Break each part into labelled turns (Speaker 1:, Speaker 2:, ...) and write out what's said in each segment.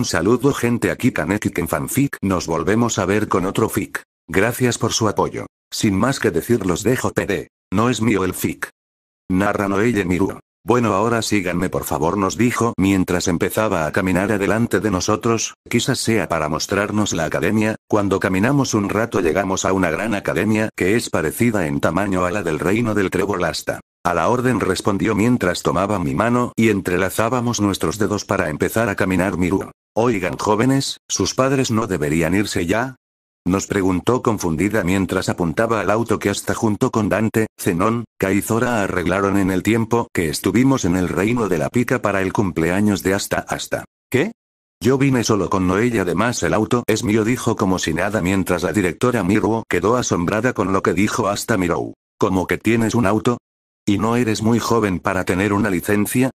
Speaker 1: Un saludo gente aquí Kaneki fanfic nos volvemos a ver con otro fic. Gracias por su apoyo. Sin más que decir los dejo pd No es mío el fic. Narra Noelle miru Bueno ahora síganme por favor nos dijo mientras empezaba a caminar adelante de nosotros, quizás sea para mostrarnos la academia, cuando caminamos un rato llegamos a una gran academia que es parecida en tamaño a la del reino del Trebolasta. A la orden respondió mientras tomaba mi mano y entrelazábamos nuestros dedos para empezar a caminar Miru. Oigan jóvenes, sus padres no deberían irse ya, nos preguntó confundida mientras apuntaba al auto que hasta junto con Dante, Zenón, Caizora arreglaron en el tiempo que estuvimos en el reino de la pica para el cumpleaños de hasta hasta. ¿Qué? Yo vine solo con Noel y además el auto es mío dijo como si nada mientras la directora Miruo quedó asombrada con lo que dijo hasta Mirou. ¿Cómo que tienes un auto? ¿Y no eres muy joven para tener una licencia?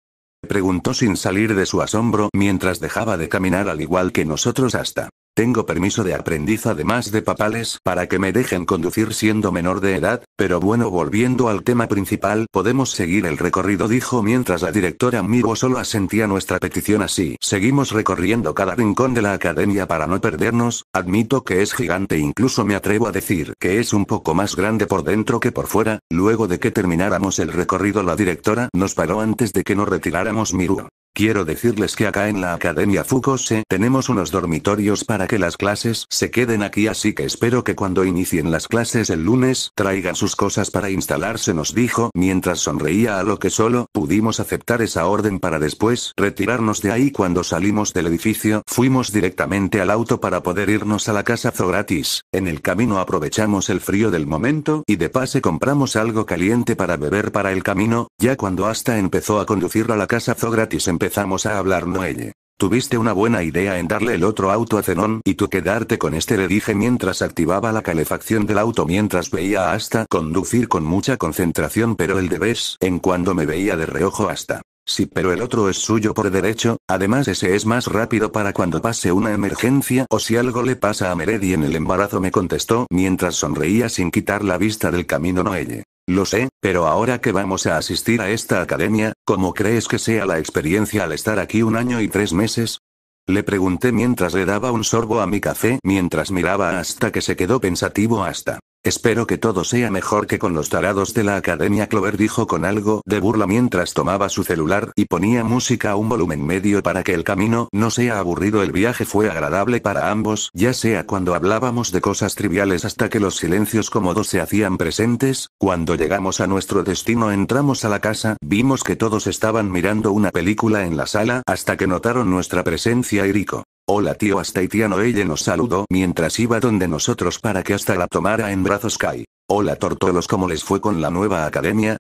Speaker 1: preguntó sin salir de su asombro mientras dejaba de caminar al igual que nosotros hasta tengo permiso de aprendiz además de papales para que me dejen conducir siendo menor de edad, pero bueno volviendo al tema principal podemos seguir el recorrido dijo mientras la directora Miru solo asentía nuestra petición así. Seguimos recorriendo cada rincón de la academia para no perdernos, admito que es gigante incluso me atrevo a decir que es un poco más grande por dentro que por fuera, luego de que termináramos el recorrido la directora nos paró antes de que nos retiráramos Miru. Quiero decirles que acá en la Academia Fukose tenemos unos dormitorios para que las clases se queden aquí así que espero que cuando inicien las clases el lunes traigan sus cosas para instalarse nos dijo mientras sonreía a lo que solo pudimos aceptar esa orden para después retirarnos de ahí cuando salimos del edificio fuimos directamente al auto para poder irnos a la casa Zogratis, en el camino aprovechamos el frío del momento y de pase compramos algo caliente para beber para el camino, ya cuando hasta empezó a conducir a la casa Zogratis en empezamos a hablar Noelle. Tuviste una buena idea en darle el otro auto a Zenón y tú quedarte con este le dije mientras activaba la calefacción del auto mientras veía a Asta conducir con mucha concentración pero el de vez en cuando me veía de reojo hasta. Sí pero el otro es suyo por derecho, además ese es más rápido para cuando pase una emergencia o si algo le pasa a y en el embarazo me contestó mientras sonreía sin quitar la vista del camino Noelle. Lo sé, pero ahora que vamos a asistir a esta academia, ¿cómo crees que sea la experiencia al estar aquí un año y tres meses? Le pregunté mientras le daba un sorbo a mi café mientras miraba hasta que se quedó pensativo hasta Espero que todo sea mejor que con los tarados de la academia Clover dijo con algo de burla mientras tomaba su celular y ponía música a un volumen medio para que el camino no sea aburrido. El viaje fue agradable para ambos, ya sea cuando hablábamos de cosas triviales hasta que los silencios cómodos se hacían presentes, cuando llegamos a nuestro destino entramos a la casa, vimos que todos estaban mirando una película en la sala hasta que notaron nuestra presencia y Rico. Hola tío hasta Astaitiano ella nos saludó mientras iba donde nosotros para que hasta la tomara en brazos Kai. Hola tortolos ¿cómo les fue con la nueva academia?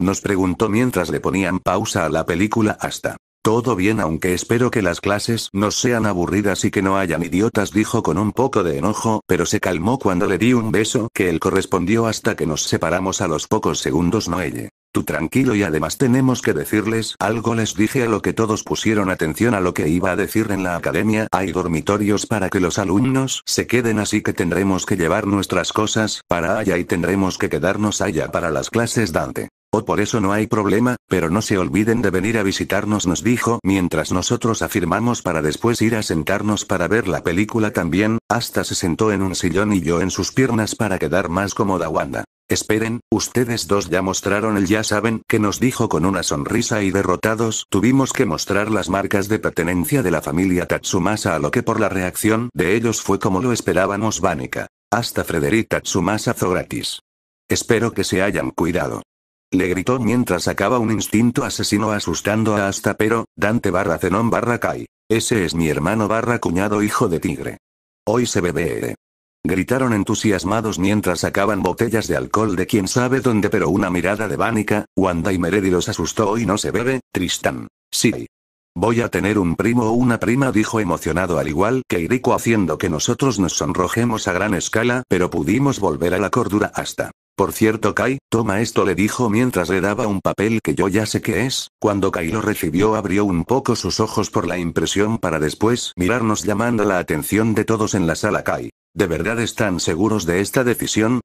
Speaker 1: Nos preguntó mientras le ponían pausa a la película hasta. Todo bien aunque espero que las clases no sean aburridas y que no hayan idiotas dijo con un poco de enojo, pero se calmó cuando le di un beso que él correspondió hasta que nos separamos a los pocos segundos Noelle. Tú tranquilo y además tenemos que decirles algo les dije a lo que todos pusieron atención a lo que iba a decir en la academia hay dormitorios para que los alumnos se queden así que tendremos que llevar nuestras cosas para allá y tendremos que quedarnos allá para las clases Dante. Oh, por eso no hay problema, pero no se olviden de venir a visitarnos nos dijo mientras nosotros afirmamos para después ir a sentarnos para ver la película también, hasta se sentó en un sillón y yo en sus piernas para quedar más cómoda Wanda. Esperen, ustedes dos ya mostraron el ya saben que nos dijo con una sonrisa y derrotados tuvimos que mostrar las marcas de pertenencia de la familia Tatsumasa a lo que por la reacción de ellos fue como lo esperábamos Vánica, Hasta Frederic Tatsumasa gratis? Espero que se hayan cuidado. Le gritó mientras sacaba un instinto asesino asustando a hasta. pero, Dante barra Zenón barra Kai. Ese es mi hermano barra cuñado hijo de tigre. Hoy se bebe. Gritaron entusiasmados mientras sacaban botellas de alcohol de quién sabe dónde pero una mirada de Vánica, Wanda y Meredi los asustó y no se bebe, Tristan. Sí. Voy a tener un primo o una prima, dijo emocionado al igual que Irico haciendo que nosotros nos sonrojemos a gran escala, pero pudimos volver a la cordura hasta por cierto, Kai, toma esto, le dijo mientras le daba un papel que yo ya sé qué es. Cuando Kai lo recibió, abrió un poco sus ojos por la impresión para después mirarnos llamando la atención de todos en la sala. Kai, ¿de verdad están seguros de esta decisión?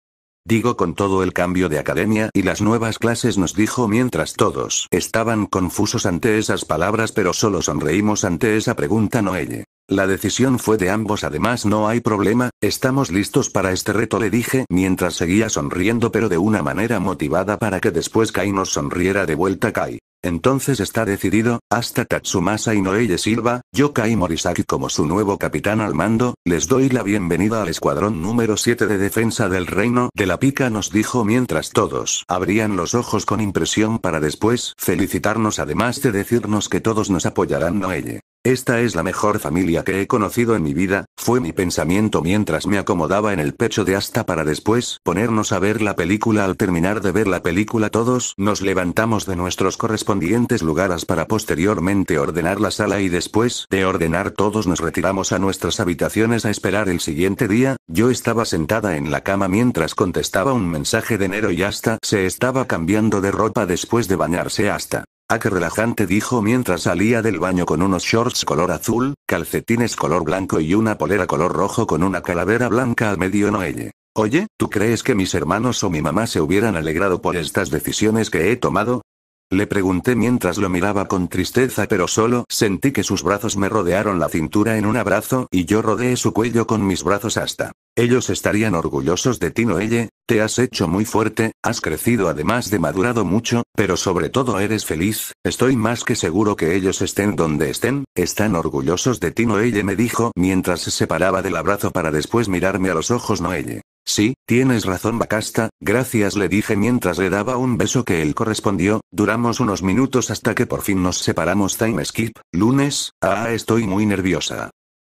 Speaker 1: Digo con todo el cambio de academia y las nuevas clases nos dijo mientras todos estaban confusos ante esas palabras pero solo sonreímos ante esa pregunta Noelle. La decisión fue de ambos, además no hay problema, estamos listos para este reto, le dije mientras seguía sonriendo pero de una manera motivada para que después Kai nos sonriera de vuelta Kai. Entonces está decidido, hasta Tatsumasa y Noelle Silva, Kai Morisaki como su nuevo capitán al mando, les doy la bienvenida al escuadrón número 7 de defensa del reino de la pica nos dijo mientras todos abrían los ojos con impresión para después felicitarnos además de decirnos que todos nos apoyarán Noelle. Esta es la mejor familia que he conocido en mi vida, fue mi pensamiento mientras me acomodaba en el pecho de hasta para después ponernos a ver la película. Al terminar de ver la película todos nos levantamos de nuestros correspondientes lugares para posteriormente ordenar la sala y después de ordenar todos nos retiramos a nuestras habitaciones a esperar el siguiente día, yo estaba sentada en la cama mientras contestaba un mensaje de Nero y hasta se estaba cambiando de ropa después de bañarse hasta. A ah, qué relajante dijo mientras salía del baño con unos shorts color azul, calcetines color blanco y una polera color rojo con una calavera blanca al medio noelle. Oye, ¿tú crees que mis hermanos o mi mamá se hubieran alegrado por estas decisiones que he tomado? Le pregunté mientras lo miraba con tristeza pero solo sentí que sus brazos me rodearon la cintura en un abrazo y yo rodeé su cuello con mis brazos hasta ellos estarían orgullosos de ti Noelle, te has hecho muy fuerte, has crecido además de madurado mucho, pero sobre todo eres feliz, estoy más que seguro que ellos estén donde estén, están orgullosos de ti Noelle me dijo mientras se separaba del abrazo para después mirarme a los ojos Noelle. Sí, tienes razón Bacasta, gracias le dije mientras le daba un beso que él correspondió, duramos unos minutos hasta que por fin nos separamos time skip, lunes, ah estoy muy nerviosa.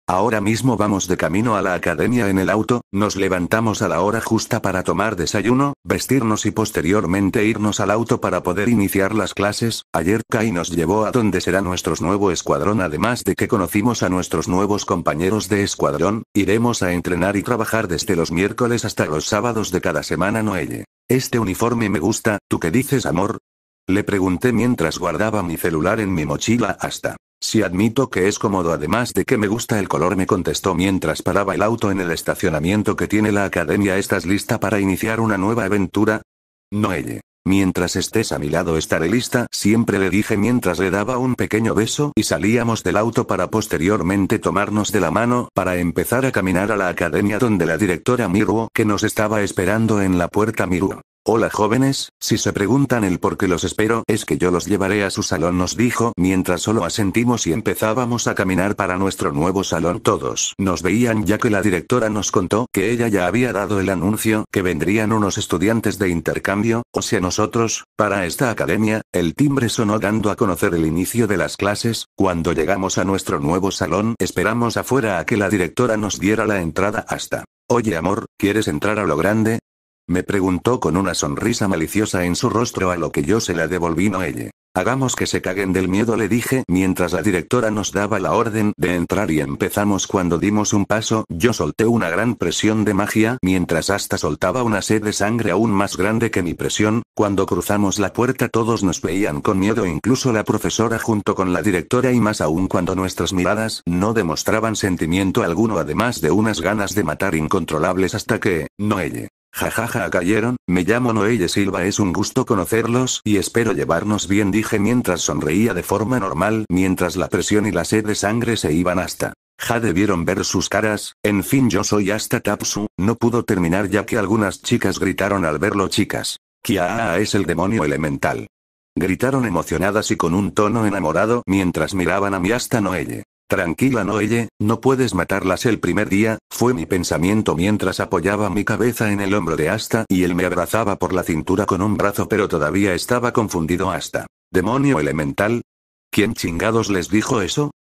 Speaker 1: Ahora mismo vamos de camino a la academia en el auto, nos levantamos a la hora justa para tomar desayuno, vestirnos y posteriormente irnos al auto para poder iniciar las clases. Ayer Kai nos llevó a donde será nuestro nuevo escuadrón además de que conocimos a nuestros nuevos compañeros de escuadrón, iremos a entrenar y trabajar desde los miércoles hasta los sábados de cada semana Noelle. Este uniforme me gusta, ¿tú qué dices amor? Le pregunté mientras guardaba mi celular en mi mochila hasta si admito que es cómodo además de que me gusta el color me contestó mientras paraba el auto en el estacionamiento que tiene la academia ¿estás lista para iniciar una nueva aventura? no Noelle. Mientras estés a mi lado estaré lista siempre le dije mientras le daba un pequeño beso y salíamos del auto para posteriormente tomarnos de la mano para empezar a caminar a la academia donde la directora Miruo que nos estaba esperando en la puerta Miruo. Hola jóvenes, si se preguntan el por qué los espero es que yo los llevaré a su salón nos dijo mientras solo asentimos y empezábamos a caminar para nuestro nuevo salón todos nos veían ya que la directora nos contó que ella ya había dado el anuncio que vendrían unos estudiantes de intercambio, o sea nosotros, para esta academia, el timbre sonó dando a conocer el inicio de las clases, cuando llegamos a nuestro nuevo salón esperamos afuera a que la directora nos diera la entrada hasta Oye amor, ¿quieres entrar a lo grande? Me preguntó con una sonrisa maliciosa en su rostro a lo que yo se la devolví no ella. Hagamos que se caguen del miedo le dije mientras la directora nos daba la orden de entrar y empezamos cuando dimos un paso yo solté una gran presión de magia mientras hasta soltaba una sed de sangre aún más grande que mi presión, cuando cruzamos la puerta todos nos veían con miedo incluso la profesora junto con la directora y más aún cuando nuestras miradas no demostraban sentimiento alguno además de unas ganas de matar incontrolables hasta que, no ella Jajaja, cayeron, me llamo Noelle Silva, es un gusto conocerlos y espero llevarnos bien, dije mientras sonreía de forma normal, mientras la presión y la sed de sangre se iban hasta. Ja debieron ver sus caras, en fin yo soy hasta Tapsu, no pudo terminar ya que algunas chicas gritaron al verlo chicas. Kia es el demonio elemental. Gritaron emocionadas y con un tono enamorado mientras miraban a mi hasta Noelle. Tranquila Noelle, no puedes matarlas el primer día, fue mi pensamiento mientras apoyaba mi cabeza en el hombro de Asta y él me abrazaba por la cintura con un brazo pero todavía estaba confundido Asta. ¿Demonio elemental? ¿Quién chingados les dijo eso?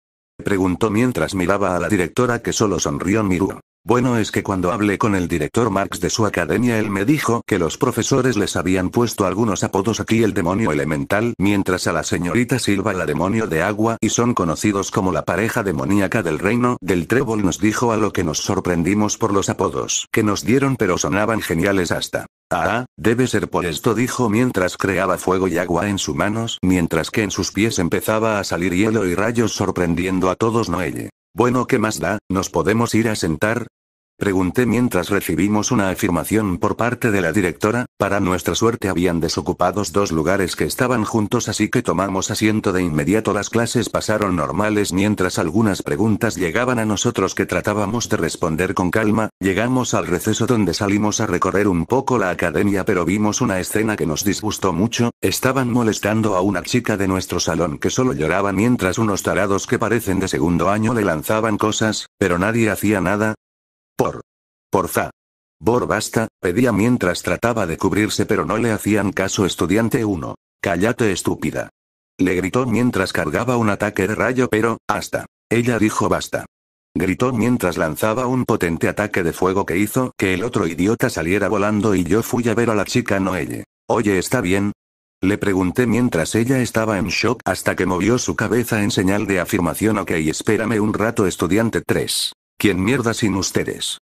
Speaker 1: Preguntó mientras miraba a la directora que solo sonrió Miru. Bueno es que cuando hablé con el director Marx de su academia él me dijo que los profesores les habían puesto algunos apodos aquí el demonio elemental, mientras a la señorita Silva la demonio de agua y son conocidos como la pareja demoníaca del reino del trébol nos dijo a lo que nos sorprendimos por los apodos que nos dieron pero sonaban geniales hasta. Ah, debe ser por esto dijo mientras creaba fuego y agua en sus manos, mientras que en sus pies empezaba a salir hielo y rayos sorprendiendo a todos Noelle. Bueno, ¿qué más da? Nos podemos ir a sentar, Pregunté mientras recibimos una afirmación por parte de la directora, para nuestra suerte habían desocupados dos lugares que estaban juntos así que tomamos asiento de inmediato las clases pasaron normales mientras algunas preguntas llegaban a nosotros que tratábamos de responder con calma, llegamos al receso donde salimos a recorrer un poco la academia pero vimos una escena que nos disgustó mucho, estaban molestando a una chica de nuestro salón que solo lloraba mientras unos tarados que parecen de segundo año le lanzaban cosas, pero nadie hacía nada, por. Porfa. Bor basta, pedía mientras trataba de cubrirse pero no le hacían caso estudiante 1. Cállate estúpida. Le gritó mientras cargaba un ataque de rayo pero, hasta. Ella dijo basta. Gritó mientras lanzaba un potente ataque de fuego que hizo que el otro idiota saliera volando y yo fui a ver a la chica Noelle. Oye, ¿está bien? Le pregunté mientras ella estaba en shock hasta que movió su cabeza en señal de afirmación ok espérame un rato estudiante 3. ¿Quién mierda sin ustedes?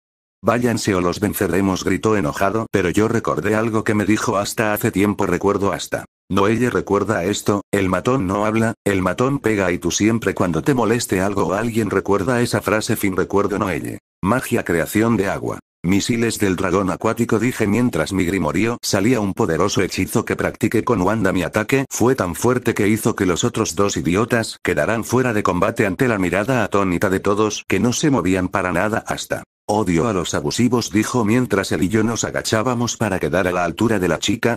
Speaker 1: Váyanse o los venceremos, gritó enojado, pero yo recordé algo que me dijo hasta hace tiempo, recuerdo hasta. Noelle recuerda esto, el matón no habla, el matón pega y tú siempre cuando te moleste algo o alguien recuerda esa frase fin recuerdo Noelle. Magia creación de agua. Misiles del dragón acuático dije mientras mi grimorío salía un poderoso hechizo que practiqué con Wanda mi ataque fue tan fuerte que hizo que los otros dos idiotas quedaran fuera de combate ante la mirada atónita de todos que no se movían para nada hasta. Odio a los abusivos dijo mientras él y yo nos agachábamos para quedar a la altura de la chica.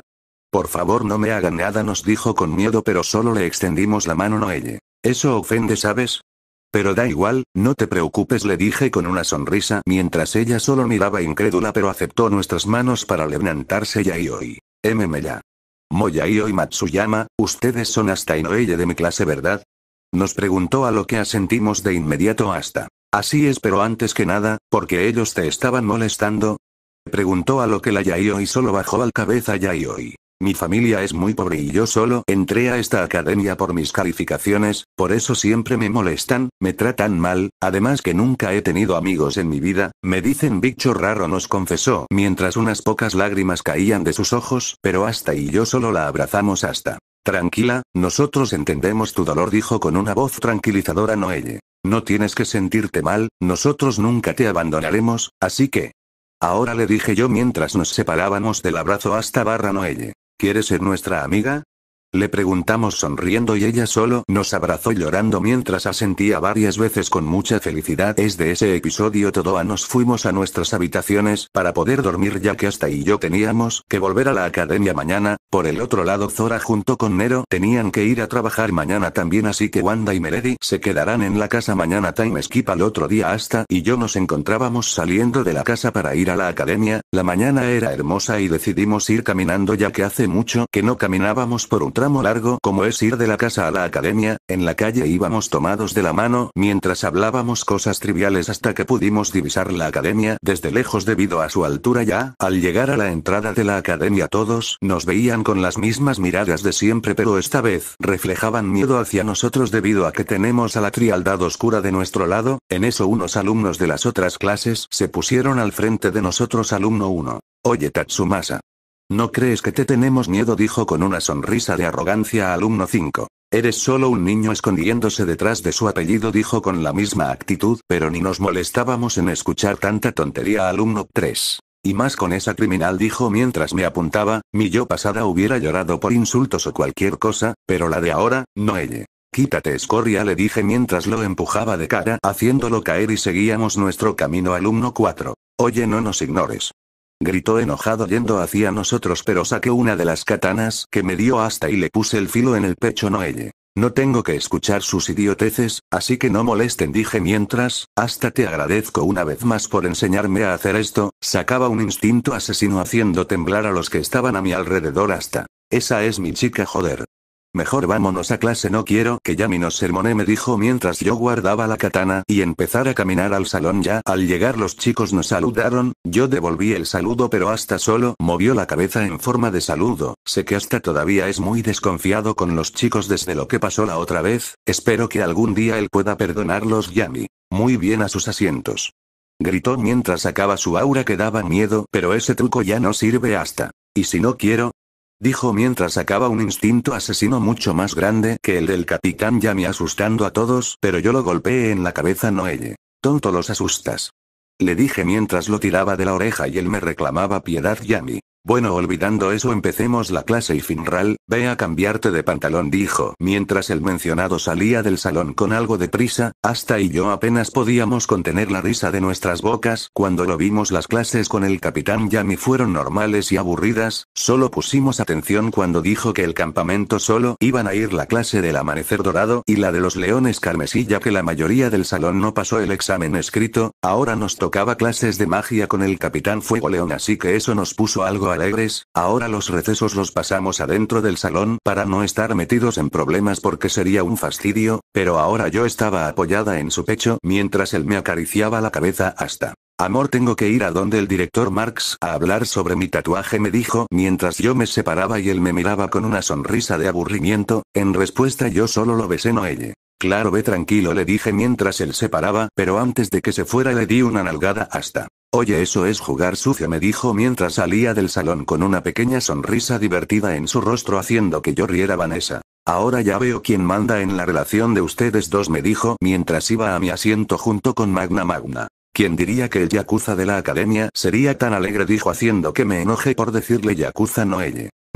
Speaker 1: Por favor no me hagan nada nos dijo con miedo pero solo le extendimos la mano Noelle. Eso ofende sabes, pero da igual, no te preocupes, le dije con una sonrisa mientras ella solo miraba incrédula pero aceptó nuestras manos para levantarse hoy, M ya. Moya y Matsuyama, ustedes son hasta ella de mi clase, ¿verdad? Nos preguntó a lo que asentimos de inmediato hasta. Así es, pero antes que nada, porque ellos te estaban molestando. Preguntó a lo que la Yayoi solo bajó al cabeza Yayoi. Mi familia es muy pobre y yo solo entré a esta academia por mis calificaciones, por eso siempre me molestan, me tratan mal, además que nunca he tenido amigos en mi vida, me dicen bicho raro nos confesó mientras unas pocas lágrimas caían de sus ojos, pero hasta y yo solo la abrazamos hasta. Tranquila, nosotros entendemos tu dolor dijo con una voz tranquilizadora Noelle. No tienes que sentirte mal, nosotros nunca te abandonaremos, así que... Ahora le dije yo mientras nos separábamos del abrazo hasta barra Noelle. ¿Quieres ser nuestra amiga? Le preguntamos sonriendo y ella solo nos abrazó llorando mientras asentía varias veces con mucha felicidad. es de ese episodio todo a nos fuimos a nuestras habitaciones para poder dormir ya que hasta y yo teníamos que volver a la academia mañana. Por el otro lado Zora junto con Nero tenían que ir a trabajar mañana también así que Wanda y Meredy se quedarán en la casa mañana time skip al otro día hasta y yo nos encontrábamos saliendo de la casa para ir a la academia. La mañana era hermosa y decidimos ir caminando ya que hace mucho que no caminábamos por un tramo largo como es ir de la casa a la academia, en la calle íbamos tomados de la mano mientras hablábamos cosas triviales hasta que pudimos divisar la academia desde lejos debido a su altura ya, al llegar a la entrada de la academia todos nos veían con las mismas miradas de siempre pero esta vez reflejaban miedo hacia nosotros debido a que tenemos a la trialdad oscura de nuestro lado, en eso unos alumnos de las otras clases se pusieron al frente de nosotros alumno 1. Oye Tatsumasa, no crees que te tenemos miedo, dijo con una sonrisa de arrogancia alumno 5. Eres solo un niño escondiéndose detrás de su apellido, dijo con la misma actitud, pero ni nos molestábamos en escuchar tanta tontería, alumno 3. Y más con esa criminal dijo mientras me apuntaba, mi yo pasada hubiera llorado por insultos o cualquier cosa, pero la de ahora, no ella. Quítate escoria le dije mientras lo empujaba de cara haciéndolo caer y seguíamos nuestro camino alumno 4. Oye no nos ignores. Gritó enojado yendo hacia nosotros pero saqué una de las katanas que me dio hasta y le puse el filo en el pecho No Noelle. No tengo que escuchar sus idioteces, así que no molesten dije mientras, hasta te agradezco una vez más por enseñarme a hacer esto, sacaba un instinto asesino haciendo temblar a los que estaban a mi alrededor hasta. Esa es mi chica joder. Mejor vámonos a clase no quiero que Yami nos sermone me dijo mientras yo guardaba la katana y empezar a caminar al salón ya. Al llegar los chicos nos saludaron, yo devolví el saludo pero hasta solo movió la cabeza en forma de saludo. Sé que hasta todavía es muy desconfiado con los chicos desde lo que pasó la otra vez, espero que algún día él pueda perdonarlos Yami. Muy bien a sus asientos. Gritó mientras sacaba su aura que daba miedo pero ese truco ya no sirve hasta. Y si no quiero, dijo mientras sacaba un instinto asesino mucho más grande que el del capitán Yami asustando a todos, pero yo lo golpeé en la cabeza Noelle. Tonto los asustas. Le dije mientras lo tiraba de la oreja y él me reclamaba piedad Yami. Bueno, olvidando eso, empecemos la clase y Finral, ve a cambiarte de pantalón, dijo, mientras el mencionado salía del salón con algo de prisa, hasta y yo apenas podíamos contener la risa de nuestras bocas, cuando lo vimos las clases con el capitán Yami fueron normales y aburridas, solo pusimos atención cuando dijo que el campamento solo iban a ir la clase del amanecer dorado y la de los leones carmesí ya que la mayoría del salón no pasó el examen escrito, ahora nos tocaba clases de magia con el capitán Fuego León así que eso nos puso algo a alegres, ahora los recesos los pasamos adentro del salón para no estar metidos en problemas porque sería un fastidio, pero ahora yo estaba apoyada en su pecho mientras él me acariciaba la cabeza hasta. Amor, tengo que ir a donde el director Marx a hablar sobre mi tatuaje, me dijo mientras yo me separaba y él me miraba con una sonrisa de aburrimiento, en respuesta yo solo lo besé no ella. Claro, ve tranquilo, le dije mientras él se paraba, pero antes de que se fuera le di una nalgada hasta. Oye, eso es jugar sucio, me dijo mientras salía del salón con una pequeña sonrisa divertida en su rostro haciendo que yo riera Vanessa. Ahora ya veo quién manda en la relación de ustedes dos, me dijo mientras iba a mi asiento junto con Magna Magna. ¿Quién diría que el Yakuza de la academia sería tan alegre? dijo haciendo que me enoje por decirle Yakuza no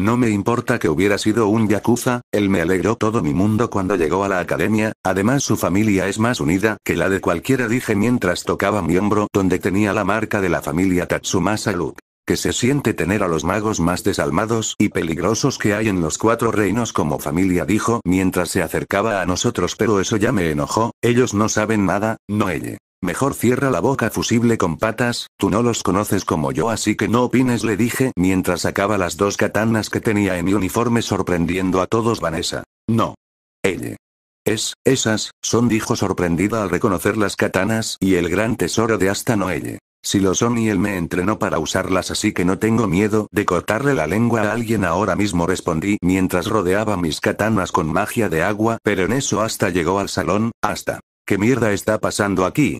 Speaker 1: no me importa que hubiera sido un yakuza, él me alegró todo mi mundo cuando llegó a la academia, además su familia es más unida que la de cualquiera dije mientras tocaba mi hombro donde tenía la marca de la familia Tatsumasa Luke. Que se siente tener a los magos más desalmados y peligrosos que hay en los cuatro reinos como familia dijo mientras se acercaba a nosotros pero eso ya me enojó, ellos no saben nada, no ella. Mejor cierra la boca fusible con patas, tú no los conoces como yo así que no opines le dije mientras sacaba las dos katanas que tenía en mi uniforme sorprendiendo a todos Vanessa. No. Ella. Es, esas, son dijo sorprendida al reconocer las katanas y el gran tesoro de hasta Noelle. Si lo son y él me entrenó para usarlas así que no tengo miedo de cortarle la lengua a alguien ahora mismo respondí mientras rodeaba mis katanas con magia de agua pero en eso hasta llegó al salón, hasta. ¿Qué mierda está pasando aquí?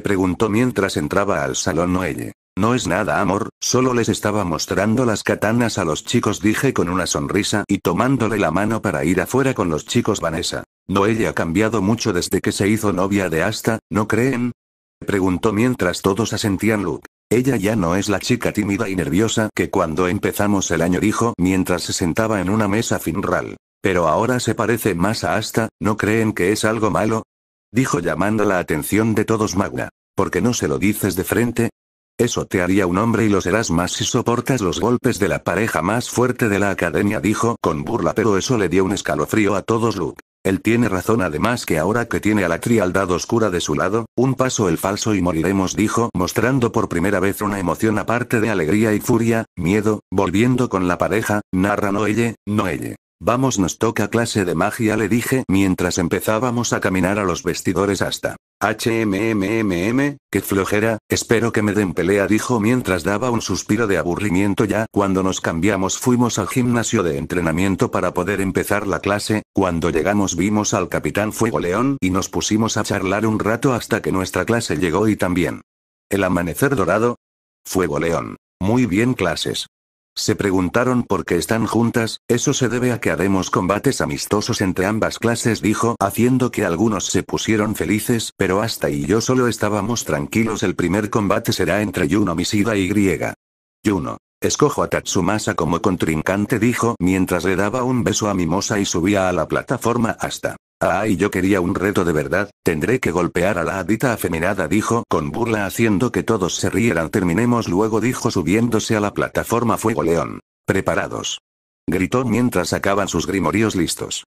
Speaker 1: preguntó mientras entraba al salón Noelle. No es nada amor, solo les estaba mostrando las katanas a los chicos, dije con una sonrisa y tomándole la mano para ir afuera con los chicos Vanessa. Noelle ha cambiado mucho desde que se hizo novia de Asta, ¿no creen? Preguntó mientras todos asentían Luke. Ella ya no es la chica tímida y nerviosa que cuando empezamos el año dijo mientras se sentaba en una mesa finral. Pero ahora se parece más a Asta, ¿no creen que es algo malo? Dijo llamando la atención de todos Magna. ¿Por qué no se lo dices de frente? Eso te haría un hombre y lo serás más si soportas los golpes de la pareja más fuerte de la academia, dijo con burla, pero eso le dio un escalofrío a todos Luke. Él tiene razón además que ahora que tiene a la trialdad oscura de su lado, un paso el falso y moriremos dijo mostrando por primera vez una emoción aparte de alegría y furia, miedo, volviendo con la pareja, narra Noelle, Noelle, Vamos nos toca clase de magia le dije mientras empezábamos a caminar a los vestidores hasta. HMMMM, qué flojera, espero que me den pelea dijo mientras daba un suspiro de aburrimiento ya cuando nos cambiamos fuimos al gimnasio de entrenamiento para poder empezar la clase, cuando llegamos vimos al capitán Fuego León y nos pusimos a charlar un rato hasta que nuestra clase llegó y también. El amanecer dorado. Fuego León. Muy bien clases, se preguntaron por qué están juntas, eso se debe a que haremos combates amistosos entre ambas clases, dijo, haciendo que algunos se pusieron felices, pero hasta y yo solo estábamos tranquilos. El primer combate será entre Yuno Misida y Griega. Yuno. Escojo a Tatsumasa como contrincante, dijo mientras le daba un beso a Mimosa y subía a la plataforma hasta Ah, y yo quería un reto de verdad, tendré que golpear a la adita afeminada dijo con burla haciendo que todos se rieran terminemos luego dijo subiéndose a la plataforma Fuego León. Preparados. Gritó mientras sacaban sus grimoríos listos.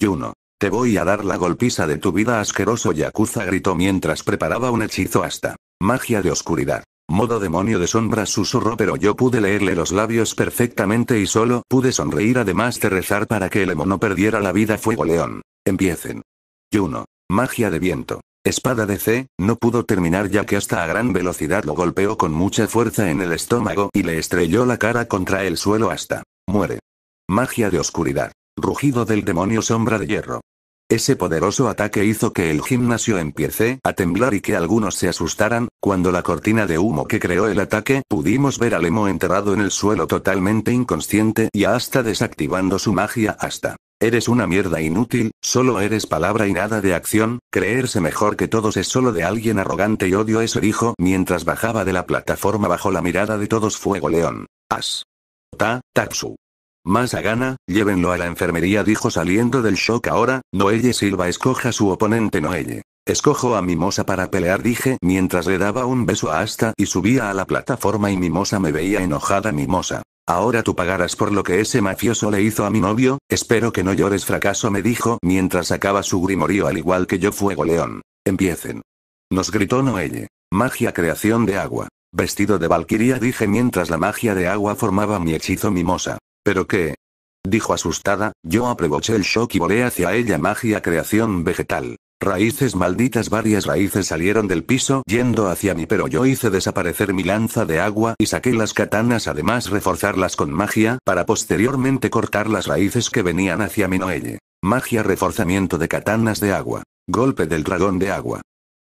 Speaker 1: Yuno. Te voy a dar la golpiza de tu vida asqueroso Yakuza gritó mientras preparaba un hechizo hasta. Magia de oscuridad. Modo demonio de sombra susurró pero yo pude leerle los labios perfectamente y solo pude sonreír además de rezar para que el emo no perdiera la vida fuego león. Empiecen. Yuno. Magia de viento. Espada de C, no pudo terminar ya que hasta a gran velocidad lo golpeó con mucha fuerza en el estómago y le estrelló la cara contra el suelo hasta. Muere. Magia de oscuridad. Rugido del demonio sombra de hierro. Ese poderoso ataque hizo que el gimnasio empiece a temblar y que algunos se asustaran, cuando la cortina de humo que creó el ataque pudimos ver a Lemo enterrado en el suelo totalmente inconsciente y hasta desactivando su magia hasta. Eres una mierda inútil, solo eres palabra y nada de acción, creerse mejor que todos es solo de alguien arrogante y odio eso dijo mientras bajaba de la plataforma bajo la mirada de todos Fuego León. As. Ta, Tatsu. Más a gana, llévenlo a la enfermería dijo saliendo del shock ahora, Noelle Silva escoja su oponente Noelle. Escojo a Mimosa para pelear dije mientras le daba un beso a Asta y subía a la plataforma y Mimosa me veía enojada Mimosa. Ahora tú pagarás por lo que ese mafioso le hizo a mi novio, espero que no llores fracaso me dijo mientras sacaba su grimorío al igual que yo fuego león. Empiecen. Nos gritó Noelle. Magia creación de agua. Vestido de valquiría dije mientras la magia de agua formaba mi hechizo mimosa. ¿Pero qué? Dijo asustada, yo aproveché el shock y volé hacia ella magia creación vegetal. Raíces malditas varias raíces salieron del piso yendo hacia mí pero yo hice desaparecer mi lanza de agua y saqué las katanas además reforzarlas con magia para posteriormente cortar las raíces que venían hacia mi noelle. Magia reforzamiento de katanas de agua. Golpe del dragón de agua.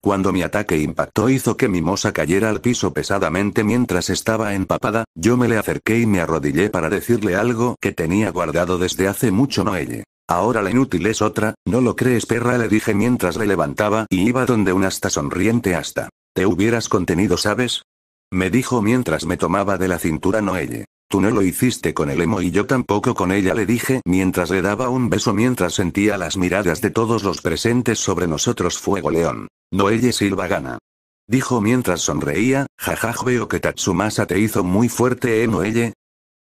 Speaker 1: Cuando mi ataque impactó hizo que mi moza cayera al piso pesadamente mientras estaba empapada, yo me le acerqué y me arrodillé para decirle algo que tenía guardado desde hace mucho Noelle. Ahora la inútil es otra, ¿no lo crees perra? le dije mientras le levantaba y iba donde un hasta sonriente hasta. Te hubieras contenido, ¿sabes? Me dijo mientras me tomaba de la cintura Noelle. Tú no lo hiciste con el emo y yo tampoco con ella le dije mientras le daba un beso mientras sentía las miradas de todos los presentes sobre nosotros Fuego León. Noelle Silva gana. Dijo mientras sonreía, jajaj veo que Tatsumasa te hizo muy fuerte eh, Noelle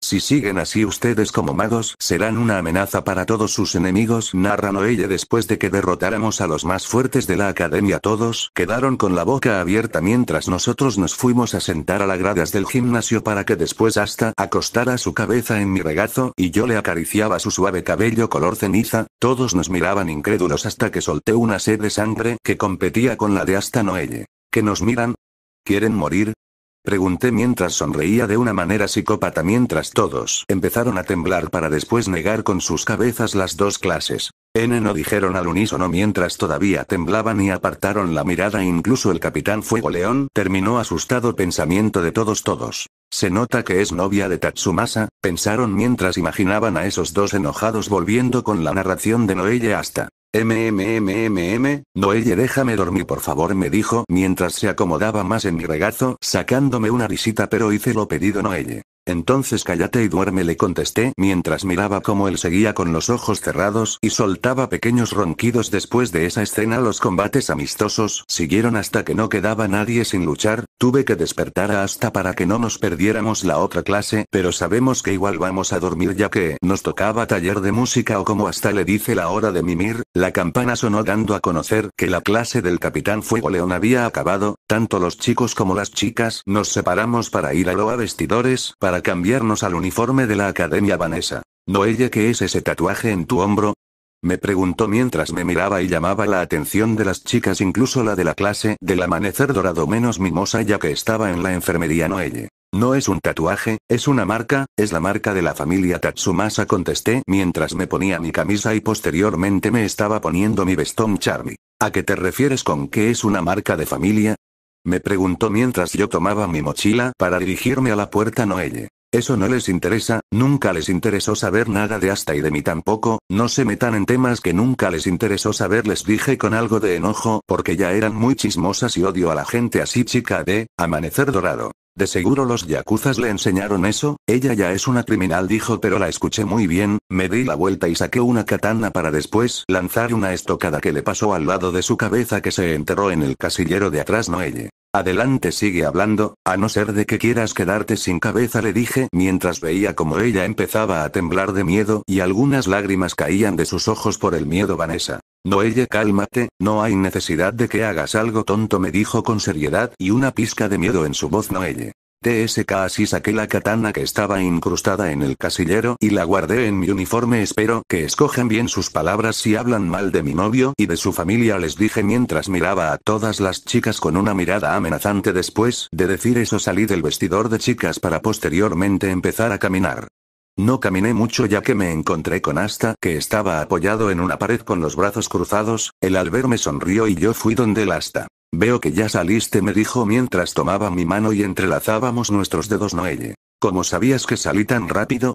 Speaker 1: si siguen así ustedes como magos serán una amenaza para todos sus enemigos, narra Noelle después de que derrotáramos a los más fuertes de la academia. Todos quedaron con la boca abierta mientras nosotros nos fuimos a sentar a las gradas del gimnasio para que después hasta acostara su cabeza en mi regazo y yo le acariciaba su suave cabello color ceniza, todos nos miraban incrédulos hasta que solté una sed de sangre que competía con la de hasta Noelle. ¿Que nos miran? ¿Quieren morir? Pregunté mientras sonreía de una manera psicópata mientras todos empezaron a temblar para después negar con sus cabezas las dos clases. N no dijeron al unísono mientras todavía temblaban y apartaron la mirada incluso el capitán Fuego León terminó asustado pensamiento de todos todos. Se nota que es novia de Tatsumasa, pensaron mientras imaginaban a esos dos enojados volviendo con la narración de Noelle hasta MMMMM, Noelle déjame dormir por favor me dijo mientras se acomodaba más en mi regazo sacándome una risita pero hice lo pedido Noelle. Entonces cállate y duerme le contesté mientras miraba como él seguía con los ojos cerrados y soltaba pequeños ronquidos después de esa escena los combates amistosos siguieron hasta que no quedaba nadie sin luchar, tuve que despertar hasta para que no nos perdiéramos la otra clase pero sabemos que igual vamos a dormir ya que nos tocaba taller de música o como hasta le dice la hora de mimir, la campana sonó dando a conocer que la clase del capitán Fuego León había acabado, tanto los chicos como las chicas nos separamos para ir a Loa Vestidores cambiarnos al uniforme de la Academia Vanessa. ¿Noelle ¿qué es ese tatuaje en tu hombro? Me preguntó mientras me miraba y llamaba la atención de las chicas, incluso la de la clase del amanecer dorado menos mimosa ya que estaba en la enfermería Noelle. No es un tatuaje, es una marca, es la marca de la familia Tatsumasa contesté mientras me ponía mi camisa y posteriormente me estaba poniendo mi vestón Charmy. ¿A qué te refieres con que es una marca de familia? Me preguntó mientras yo tomaba mi mochila para dirigirme a la puerta Noelle. Eso no les interesa, nunca les interesó saber nada de hasta y de mí tampoco, no se metan en temas que nunca les interesó saber, les dije con algo de enojo, porque ya eran muy chismosas y odio a la gente así chica de, amanecer dorado. De seguro los yacuzas le enseñaron eso, ella ya es una criminal dijo pero la escuché muy bien, me di la vuelta y saqué una katana para después lanzar una estocada que le pasó al lado de su cabeza que se enterró en el casillero de atrás Noelle. Adelante sigue hablando, a no ser de que quieras quedarte sin cabeza le dije mientras veía como ella empezaba a temblar de miedo y algunas lágrimas caían de sus ojos por el miedo Vanessa. Noelle, cálmate, no hay necesidad de que hagas algo tonto, me dijo con seriedad y una pizca de miedo en su voz Noelle. TSK así saqué la katana que estaba incrustada en el casillero y la guardé en mi uniforme. Espero que escojan bien sus palabras si hablan mal de mi novio y de su familia, les dije mientras miraba a todas las chicas con una mirada amenazante. Después de decir eso salí del vestidor de chicas para posteriormente empezar a caminar. No caminé mucho ya que me encontré con Asta que estaba apoyado en una pared con los brazos cruzados, el al me sonrió y yo fui donde el Asta. Veo que ya saliste me dijo mientras tomaba mi mano y entrelazábamos nuestros dedos Noelle. ¿Cómo sabías que salí tan rápido?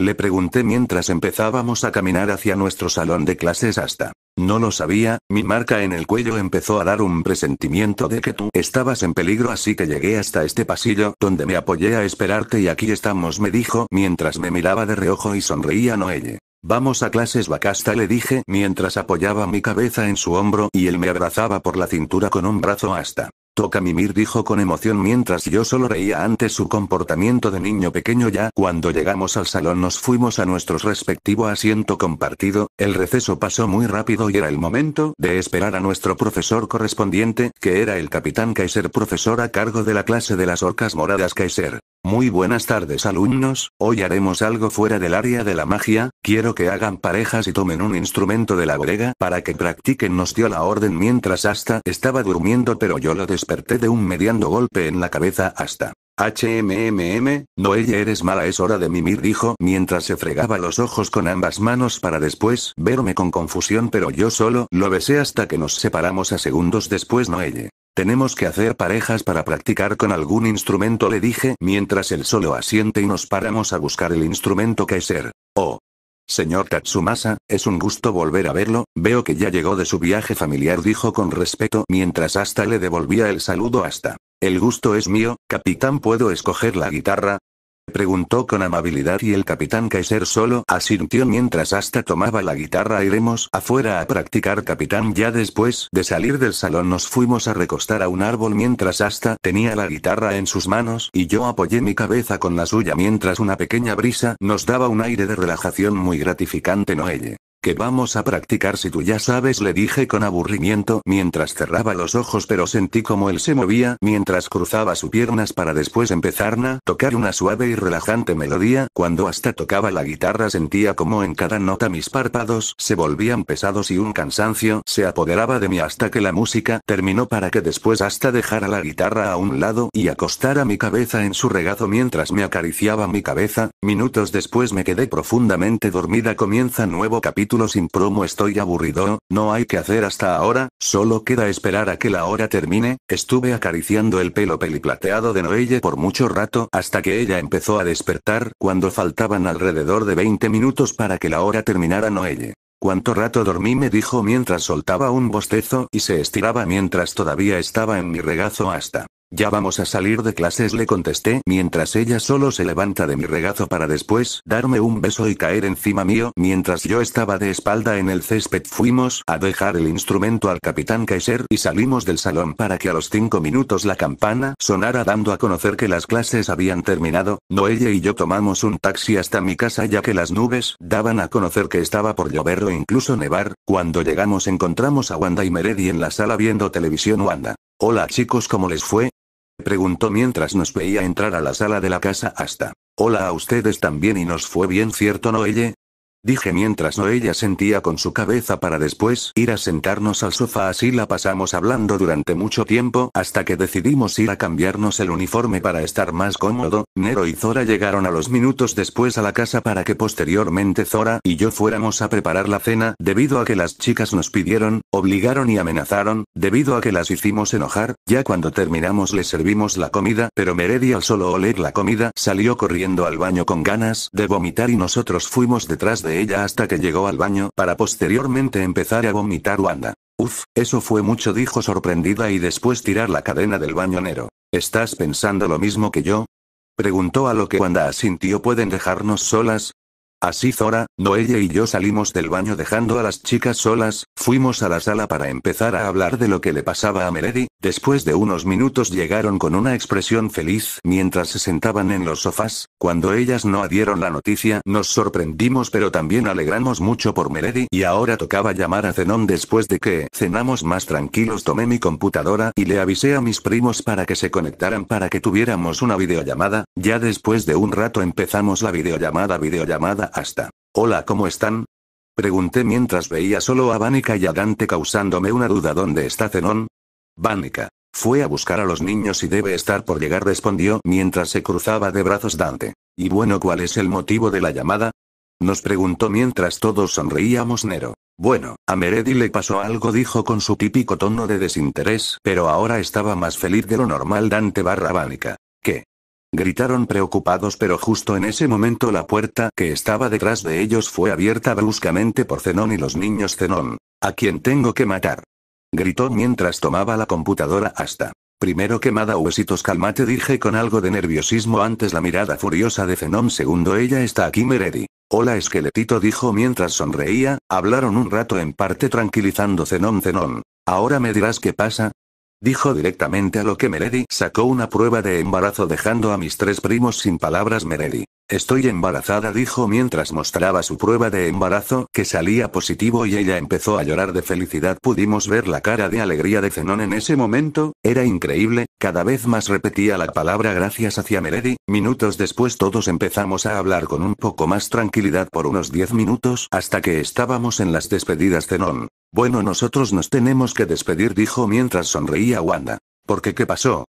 Speaker 1: Le pregunté mientras empezábamos a caminar hacia nuestro salón de clases hasta. No lo sabía, mi marca en el cuello empezó a dar un presentimiento de que tú estabas en peligro así que llegué hasta este pasillo donde me apoyé a esperarte y aquí estamos me dijo mientras me miraba de reojo y sonreía Noelle. Vamos a clases Bacasta le dije mientras apoyaba mi cabeza en su hombro y él me abrazaba por la cintura con un brazo hasta. Camimir dijo con emoción mientras yo solo reía ante su comportamiento de niño pequeño ya. Cuando llegamos al salón nos fuimos a nuestro respectivo asiento compartido, el receso pasó muy rápido y era el momento de esperar a nuestro profesor correspondiente, que era el capitán Kaiser profesor a cargo de la clase de las orcas moradas Kaiser. Muy buenas tardes alumnos, hoy haremos algo fuera del área de la magia, quiero que hagan parejas y tomen un instrumento de la bodega para que practiquen nos dio la orden mientras hasta estaba durmiendo pero yo lo desperté de un mediando golpe en la cabeza hasta HMMM, Noelle eres mala es hora de mimir dijo mientras se fregaba los ojos con ambas manos para después verme con confusión pero yo solo lo besé hasta que nos separamos a segundos después Noelle. Tenemos que hacer parejas para practicar con algún instrumento, le dije, mientras él solo asiente y nos paramos a buscar el instrumento que ser. Oh. Señor Tatsumasa, es un gusto volver a verlo, veo que ya llegó de su viaje familiar, dijo con respeto mientras hasta le devolvía el saludo hasta. El gusto es mío, capitán, ¿puedo escoger la guitarra? preguntó con amabilidad y el capitán Kaiser solo asintió mientras hasta tomaba la guitarra iremos afuera a practicar capitán ya después de salir del salón nos fuimos a recostar a un árbol mientras hasta tenía la guitarra en sus manos y yo apoyé mi cabeza con la suya mientras una pequeña brisa nos daba un aire de relajación muy gratificante Noelle que vamos a practicar si tú ya sabes? le dije con aburrimiento mientras cerraba los ojos pero sentí como él se movía mientras cruzaba sus piernas para después empezar a tocar una suave y relajante melodía, cuando hasta tocaba la guitarra sentía como en cada nota mis párpados se volvían pesados y un cansancio se apoderaba de mí hasta que la música terminó para que después hasta dejara la guitarra a un lado y acostara mi cabeza en su regazo mientras me acariciaba mi cabeza, minutos después me quedé profundamente dormida comienza nuevo capítulo sin promo estoy aburrido, no hay que hacer hasta ahora, solo queda esperar a que la hora termine, estuve acariciando el pelo peliplateado de Noelle por mucho rato hasta que ella empezó a despertar cuando faltaban alrededor de 20 minutos para que la hora terminara Noelle. Cuánto rato dormí me dijo mientras soltaba un bostezo y se estiraba mientras todavía estaba en mi regazo hasta ya vamos a salir de clases le contesté mientras ella solo se levanta de mi regazo para después darme un beso y caer encima mío mientras yo estaba de espalda en el césped fuimos a dejar el instrumento al capitán Kaiser y salimos del salón para que a los cinco minutos la campana sonara dando a conocer que las clases habían terminado, Noelle y yo tomamos un taxi hasta mi casa ya que las nubes daban a conocer que estaba por llover o incluso nevar, cuando llegamos encontramos a Wanda y Meredy en la sala viendo televisión Wanda. Hola chicos, ¿cómo les fue? preguntó mientras nos veía entrar a la sala de la casa hasta. Hola a ustedes también y nos fue bien cierto no Noelle, dije mientras ella sentía con su cabeza para después ir a sentarnos al sofá. Así la pasamos hablando durante mucho tiempo hasta que decidimos ir a cambiarnos el uniforme para estar más cómodo. Nero y Zora llegaron a los minutos después a la casa para que posteriormente Zora y yo fuéramos a preparar la cena, debido a que las chicas nos pidieron, obligaron y amenazaron, debido a que las hicimos enojar, ya cuando terminamos les servimos la comida, pero Meredi al solo oler la comida salió corriendo al baño con ganas de vomitar y nosotros fuimos detrás de ella hasta que llegó al baño para posteriormente empezar a vomitar Wanda. Uf, eso fue mucho, dijo sorprendida y después tirar la cadena del bañonero. ¿Estás pensando lo mismo que yo? Preguntó a lo que Wanda asintió. ¿Pueden dejarnos solas? Así Zora, Noelle y yo salimos del baño dejando a las chicas solas, fuimos a la sala para empezar a hablar de lo que le pasaba a Meredy, después de unos minutos llegaron con una expresión feliz mientras se sentaban en los sofás, cuando ellas no adhieron la noticia nos sorprendimos pero también alegramos mucho por Meredy y ahora tocaba llamar a Zenón después de que cenamos más tranquilos tomé mi computadora y le avisé a mis primos para que se conectaran para que tuviéramos una videollamada, ya después de un rato empezamos la videollamada videollamada hasta. Hola, ¿cómo están? Pregunté mientras veía solo a Vánica y a Dante causándome una duda ¿dónde está Zenón? Vánica. Fue a buscar a los niños y debe estar por llegar respondió mientras se cruzaba de brazos Dante. ¿Y bueno cuál es el motivo de la llamada? Nos preguntó mientras todos sonreíamos Nero. Bueno, a Meredy le pasó algo dijo con su típico tono de desinterés pero ahora estaba más feliz de lo normal Dante barra Vánica. ¿Qué? Gritaron preocupados pero justo en ese momento la puerta que estaba detrás de ellos fue abierta bruscamente por Zenón y los niños Zenón. A quien tengo que matar. Gritó mientras tomaba la computadora hasta. Primero quemada huesitos calmate dije con algo de nerviosismo antes la mirada furiosa de Zenón. segundo ella está aquí Meredi. Hola esqueletito dijo mientras sonreía, hablaron un rato en parte tranquilizando Zenón. Zenón, Ahora me dirás qué pasa, Dijo directamente a lo que Meredy sacó una prueba de embarazo dejando a mis tres primos sin palabras Meredy. Estoy embarazada, dijo mientras mostraba su prueba de embarazo, que salía positivo y ella empezó a llorar de felicidad. Pudimos ver la cara de alegría de Zenón en ese momento, era increíble, cada vez más repetía la palabra gracias hacia Meredi, minutos después todos empezamos a hablar con un poco más tranquilidad por unos 10 minutos hasta que estábamos en las despedidas Zenón. Bueno, nosotros nos tenemos que despedir, dijo mientras sonreía Wanda. ¿Por qué qué pasó?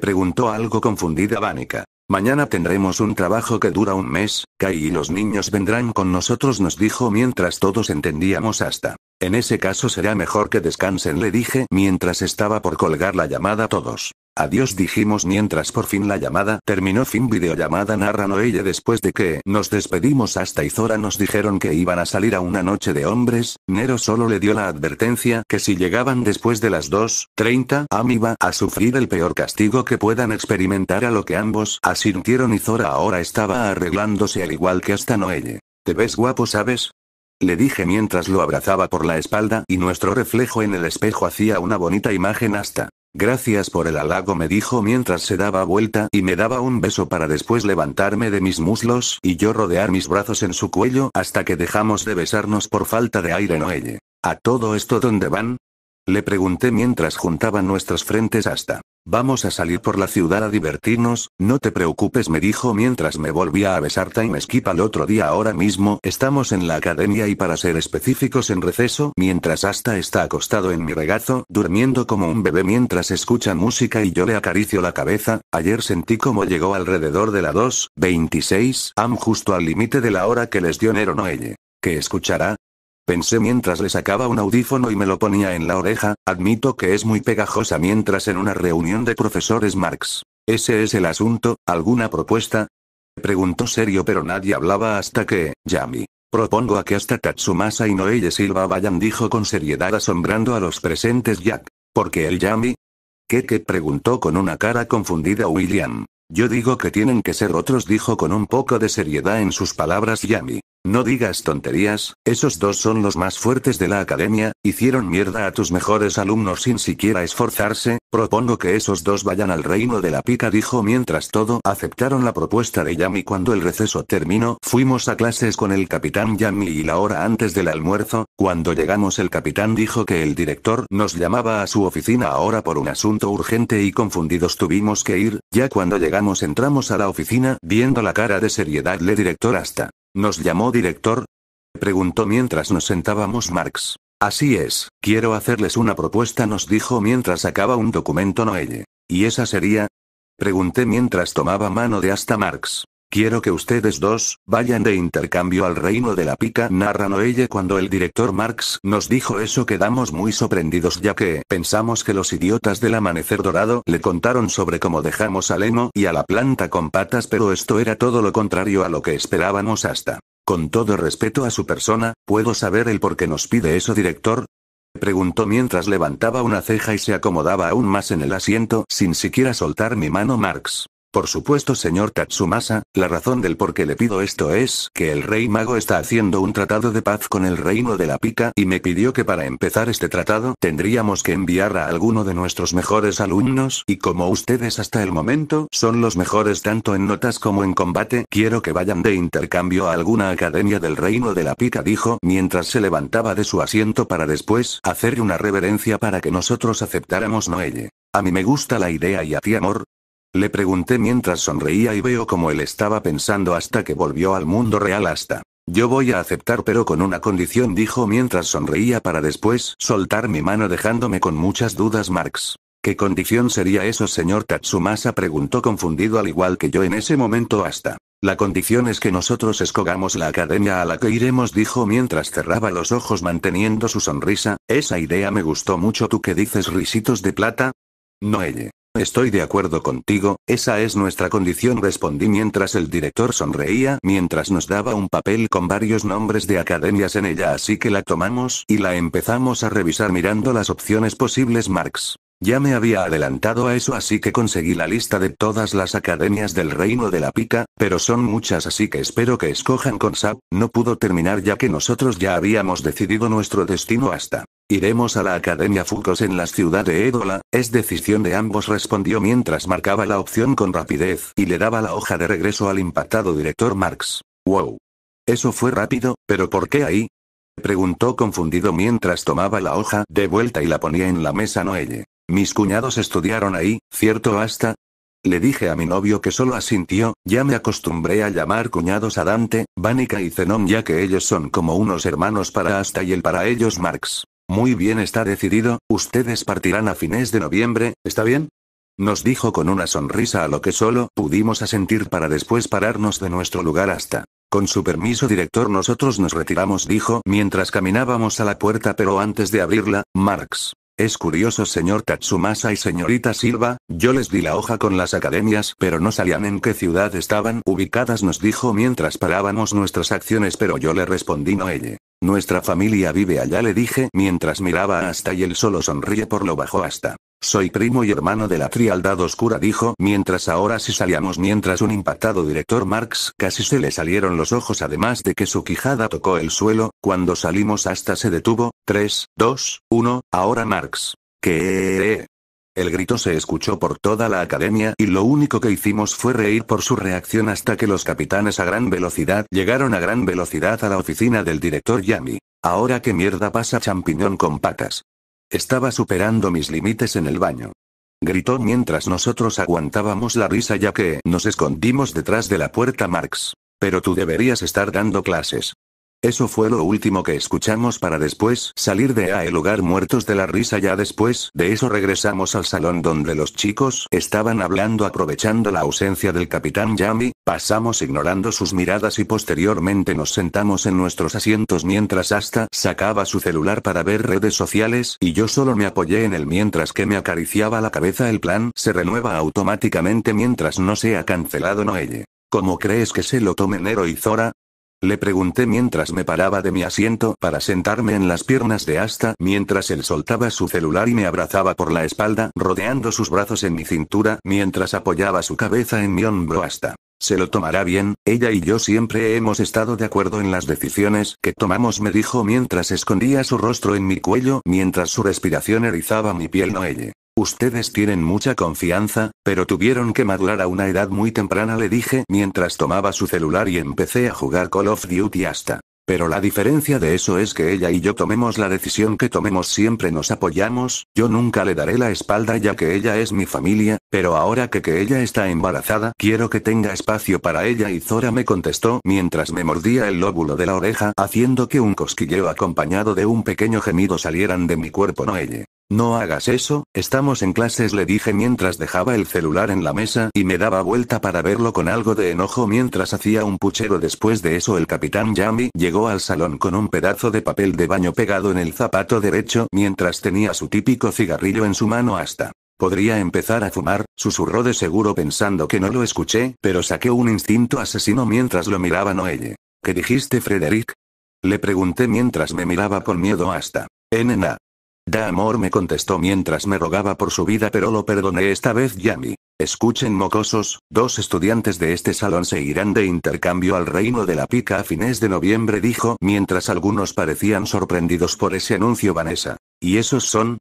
Speaker 1: Preguntó algo confundida Vánica. Mañana tendremos un trabajo que dura un mes, Kai y los niños vendrán con nosotros, nos dijo mientras todos entendíamos hasta. En ese caso será mejor que descansen, le dije mientras estaba por colgar la llamada a todos. Adiós dijimos mientras por fin la llamada terminó fin videollamada narra noelle después de que nos despedimos hasta y zora nos dijeron que iban a salir a una noche de hombres, Nero solo le dio la advertencia que si llegaban después de las 2.30 Ami va a sufrir el peor castigo que puedan experimentar a lo que ambos asintieron y zora ahora estaba arreglándose al igual que hasta Noelle. Te ves guapo sabes, le dije mientras lo abrazaba por la espalda y nuestro reflejo en el espejo hacía una bonita imagen hasta Gracias por el halago me dijo mientras se daba vuelta y me daba un beso para después levantarme de mis muslos y yo rodear mis brazos en su cuello hasta que dejamos de besarnos por falta de aire no ¿A todo esto dónde van? Le pregunté mientras juntaban nuestras frentes hasta. Vamos a salir por la ciudad a divertirnos, no te preocupes me dijo mientras me volvía a besar Time Skip al otro día ahora mismo estamos en la academia y para ser específicos en receso mientras hasta está acostado en mi regazo durmiendo como un bebé mientras escucha música y yo le acaricio la cabeza, ayer sentí como llegó alrededor de la 2.26 am justo al límite de la hora que les dio Nero Noelle. ¿Qué escuchará? Pensé mientras le sacaba un audífono y me lo ponía en la oreja, admito que es muy pegajosa mientras en una reunión de profesores Marx. Ese es el asunto, ¿alguna propuesta? Preguntó serio pero nadie hablaba hasta que, Yami. Propongo a que hasta Tatsumasa y Noelle Silva vayan dijo con seriedad asombrando a los presentes Jack. Porque el Yami? ¿Qué qué? preguntó con una cara confundida William. Yo digo que tienen que ser otros dijo con un poco de seriedad en sus palabras Yami. No digas tonterías, esos dos son los más fuertes de la academia, hicieron mierda a tus mejores alumnos sin siquiera esforzarse, propongo que esos dos vayan al reino de la pica dijo mientras todo aceptaron la propuesta de Yami cuando el receso terminó, fuimos a clases con el capitán Yami y la hora antes del almuerzo, cuando llegamos el capitán dijo que el director nos llamaba a su oficina ahora por un asunto urgente y confundidos tuvimos que ir, ya cuando llegamos entramos a la oficina, viendo la cara de seriedad le director hasta ¿Nos llamó director? Preguntó mientras nos sentábamos Marx. Así es, quiero hacerles una propuesta, nos dijo mientras sacaba un documento Noelle. ¿Y esa sería? Pregunté mientras tomaba mano de hasta Marx. Quiero que ustedes dos, vayan de intercambio al reino de la pica narra Noelle cuando el director Marx nos dijo eso quedamos muy sorprendidos ya que pensamos que los idiotas del amanecer dorado le contaron sobre cómo dejamos a Lemo y a la planta con patas pero esto era todo lo contrario a lo que esperábamos hasta. Con todo respeto a su persona, ¿puedo saber el por qué nos pide eso director? Preguntó mientras levantaba una ceja y se acomodaba aún más en el asiento sin siquiera soltar mi mano Marx. Por supuesto, señor Tatsumasa, la razón del por qué le pido esto es que el rey mago está haciendo un tratado de paz con el reino de la pica y me pidió que para empezar este tratado tendríamos que enviar a alguno de nuestros mejores alumnos y como ustedes hasta el momento son los mejores tanto en notas como en combate, quiero que vayan de intercambio a alguna academia del reino de la pica, dijo mientras se levantaba de su asiento para después hacer una reverencia para que nosotros aceptáramos Noelle. A mí me gusta la idea y a ti amor, le pregunté mientras sonreía y veo como él estaba pensando hasta que volvió al mundo real hasta. Yo voy a aceptar pero con una condición dijo mientras sonreía para después soltar mi mano dejándome con muchas dudas Marx. ¿Qué condición sería eso señor Tatsumasa preguntó confundido al igual que yo en ese momento hasta. La condición es que nosotros escogamos la academia a la que iremos dijo mientras cerraba los ojos manteniendo su sonrisa, esa idea me gustó mucho tú que dices risitos de plata. No ella Estoy de acuerdo contigo, esa es nuestra condición respondí mientras el director sonreía mientras nos daba un papel con varios nombres de academias en ella así que la tomamos y la empezamos a revisar mirando las opciones posibles Marx. Ya me había adelantado a eso así que conseguí la lista de todas las academias del reino de la pica, pero son muchas así que espero que escojan con Sap, no pudo terminar ya que nosotros ya habíamos decidido nuestro destino hasta. Iremos a la Academia Fucos en la ciudad de Édola, es decisión de ambos respondió mientras marcaba la opción con rapidez y le daba la hoja de regreso al impactado director Marx. Wow. Eso fue rápido, pero ¿por qué ahí? Preguntó confundido mientras tomaba la hoja de vuelta y la ponía en la mesa Noelle. Mis cuñados estudiaron ahí, ¿cierto hasta? Le dije a mi novio que solo asintió, ya me acostumbré a llamar cuñados a Dante, Vánica y Zenón ya que ellos son como unos hermanos para hasta y el para ellos Marx. Muy bien está decidido, ustedes partirán a fines de noviembre, ¿está bien? Nos dijo con una sonrisa a lo que solo pudimos asentir para después pararnos de nuestro lugar hasta. Con su permiso director nosotros nos retiramos dijo mientras caminábamos a la puerta pero antes de abrirla, Marx es curioso señor Tatsumasa y señorita Silva, yo les di la hoja con las academias pero no sabían en qué ciudad estaban ubicadas nos dijo mientras parábamos nuestras acciones pero yo le respondí no ella. Nuestra familia vive allá le dije mientras miraba hasta y él solo sonríe por lo bajo hasta. Soy primo y hermano de la trialdad oscura, dijo, mientras ahora sí salíamos, mientras un impactado director Marx casi se le salieron los ojos, además de que su quijada tocó el suelo, cuando salimos hasta se detuvo, 3, 2, 1, ahora Marx. ¿Qué? El grito se escuchó por toda la academia y lo único que hicimos fue reír por su reacción hasta que los capitanes a gran velocidad llegaron a gran velocidad a la oficina del director Yami. Ahora qué mierda pasa champiñón con patas. Estaba superando mis límites en el baño. Gritó mientras nosotros aguantábamos la risa ya que nos escondimos detrás de la puerta Marx. Pero tú deberías estar dando clases. Eso fue lo último que escuchamos para después salir de a el lugar muertos de la risa. Ya después de eso regresamos al salón donde los chicos estaban hablando aprovechando la ausencia del capitán Yami, pasamos ignorando sus miradas y posteriormente nos sentamos en nuestros asientos mientras hasta sacaba su celular para ver redes sociales y yo solo me apoyé en él mientras que me acariciaba la cabeza. El plan se renueva automáticamente mientras no sea cancelado Noelle. ¿Cómo crees que se lo tomen Nero y Zora? Le pregunté mientras me paraba de mi asiento para sentarme en las piernas de Asta mientras él soltaba su celular y me abrazaba por la espalda, rodeando sus brazos en mi cintura mientras apoyaba su cabeza en mi hombro Asta. Se lo tomará bien, ella y yo siempre hemos estado de acuerdo en las decisiones que tomamos, me dijo mientras escondía su rostro en mi cuello, mientras su respiración erizaba mi piel noelle. Ustedes tienen mucha confianza, pero tuvieron que madurar a una edad muy temprana, le dije mientras tomaba su celular y empecé a jugar Call of Duty hasta. Pero la diferencia de eso es que ella y yo tomemos la decisión que tomemos siempre nos apoyamos, yo nunca le daré la espalda ya que ella es mi familia, pero ahora que, que ella está embarazada quiero que tenga espacio para ella y Zora me contestó mientras me mordía el lóbulo de la oreja haciendo que un cosquilleo acompañado de un pequeño gemido salieran de mi cuerpo no ella. No hagas eso, estamos en clases le dije mientras dejaba el celular en la mesa y me daba vuelta para verlo con algo de enojo mientras hacía un puchero después de eso el capitán Yami llegó al salón con un pedazo de papel de baño pegado en el zapato derecho mientras tenía su típico cigarrillo en su mano hasta. Podría empezar a fumar, susurró de seguro pensando que no lo escuché, pero saqué un instinto asesino mientras lo miraba Noelle. ¿Qué dijiste Frederick? Le pregunté mientras me miraba con miedo hasta. Nena. Da amor me contestó mientras me rogaba por su vida pero lo perdoné esta vez Yami. Escuchen mocosos, dos estudiantes de este salón se irán de intercambio al reino de la pica a fines de noviembre dijo mientras algunos parecían sorprendidos por ese anuncio Vanessa. ¿Y esos son?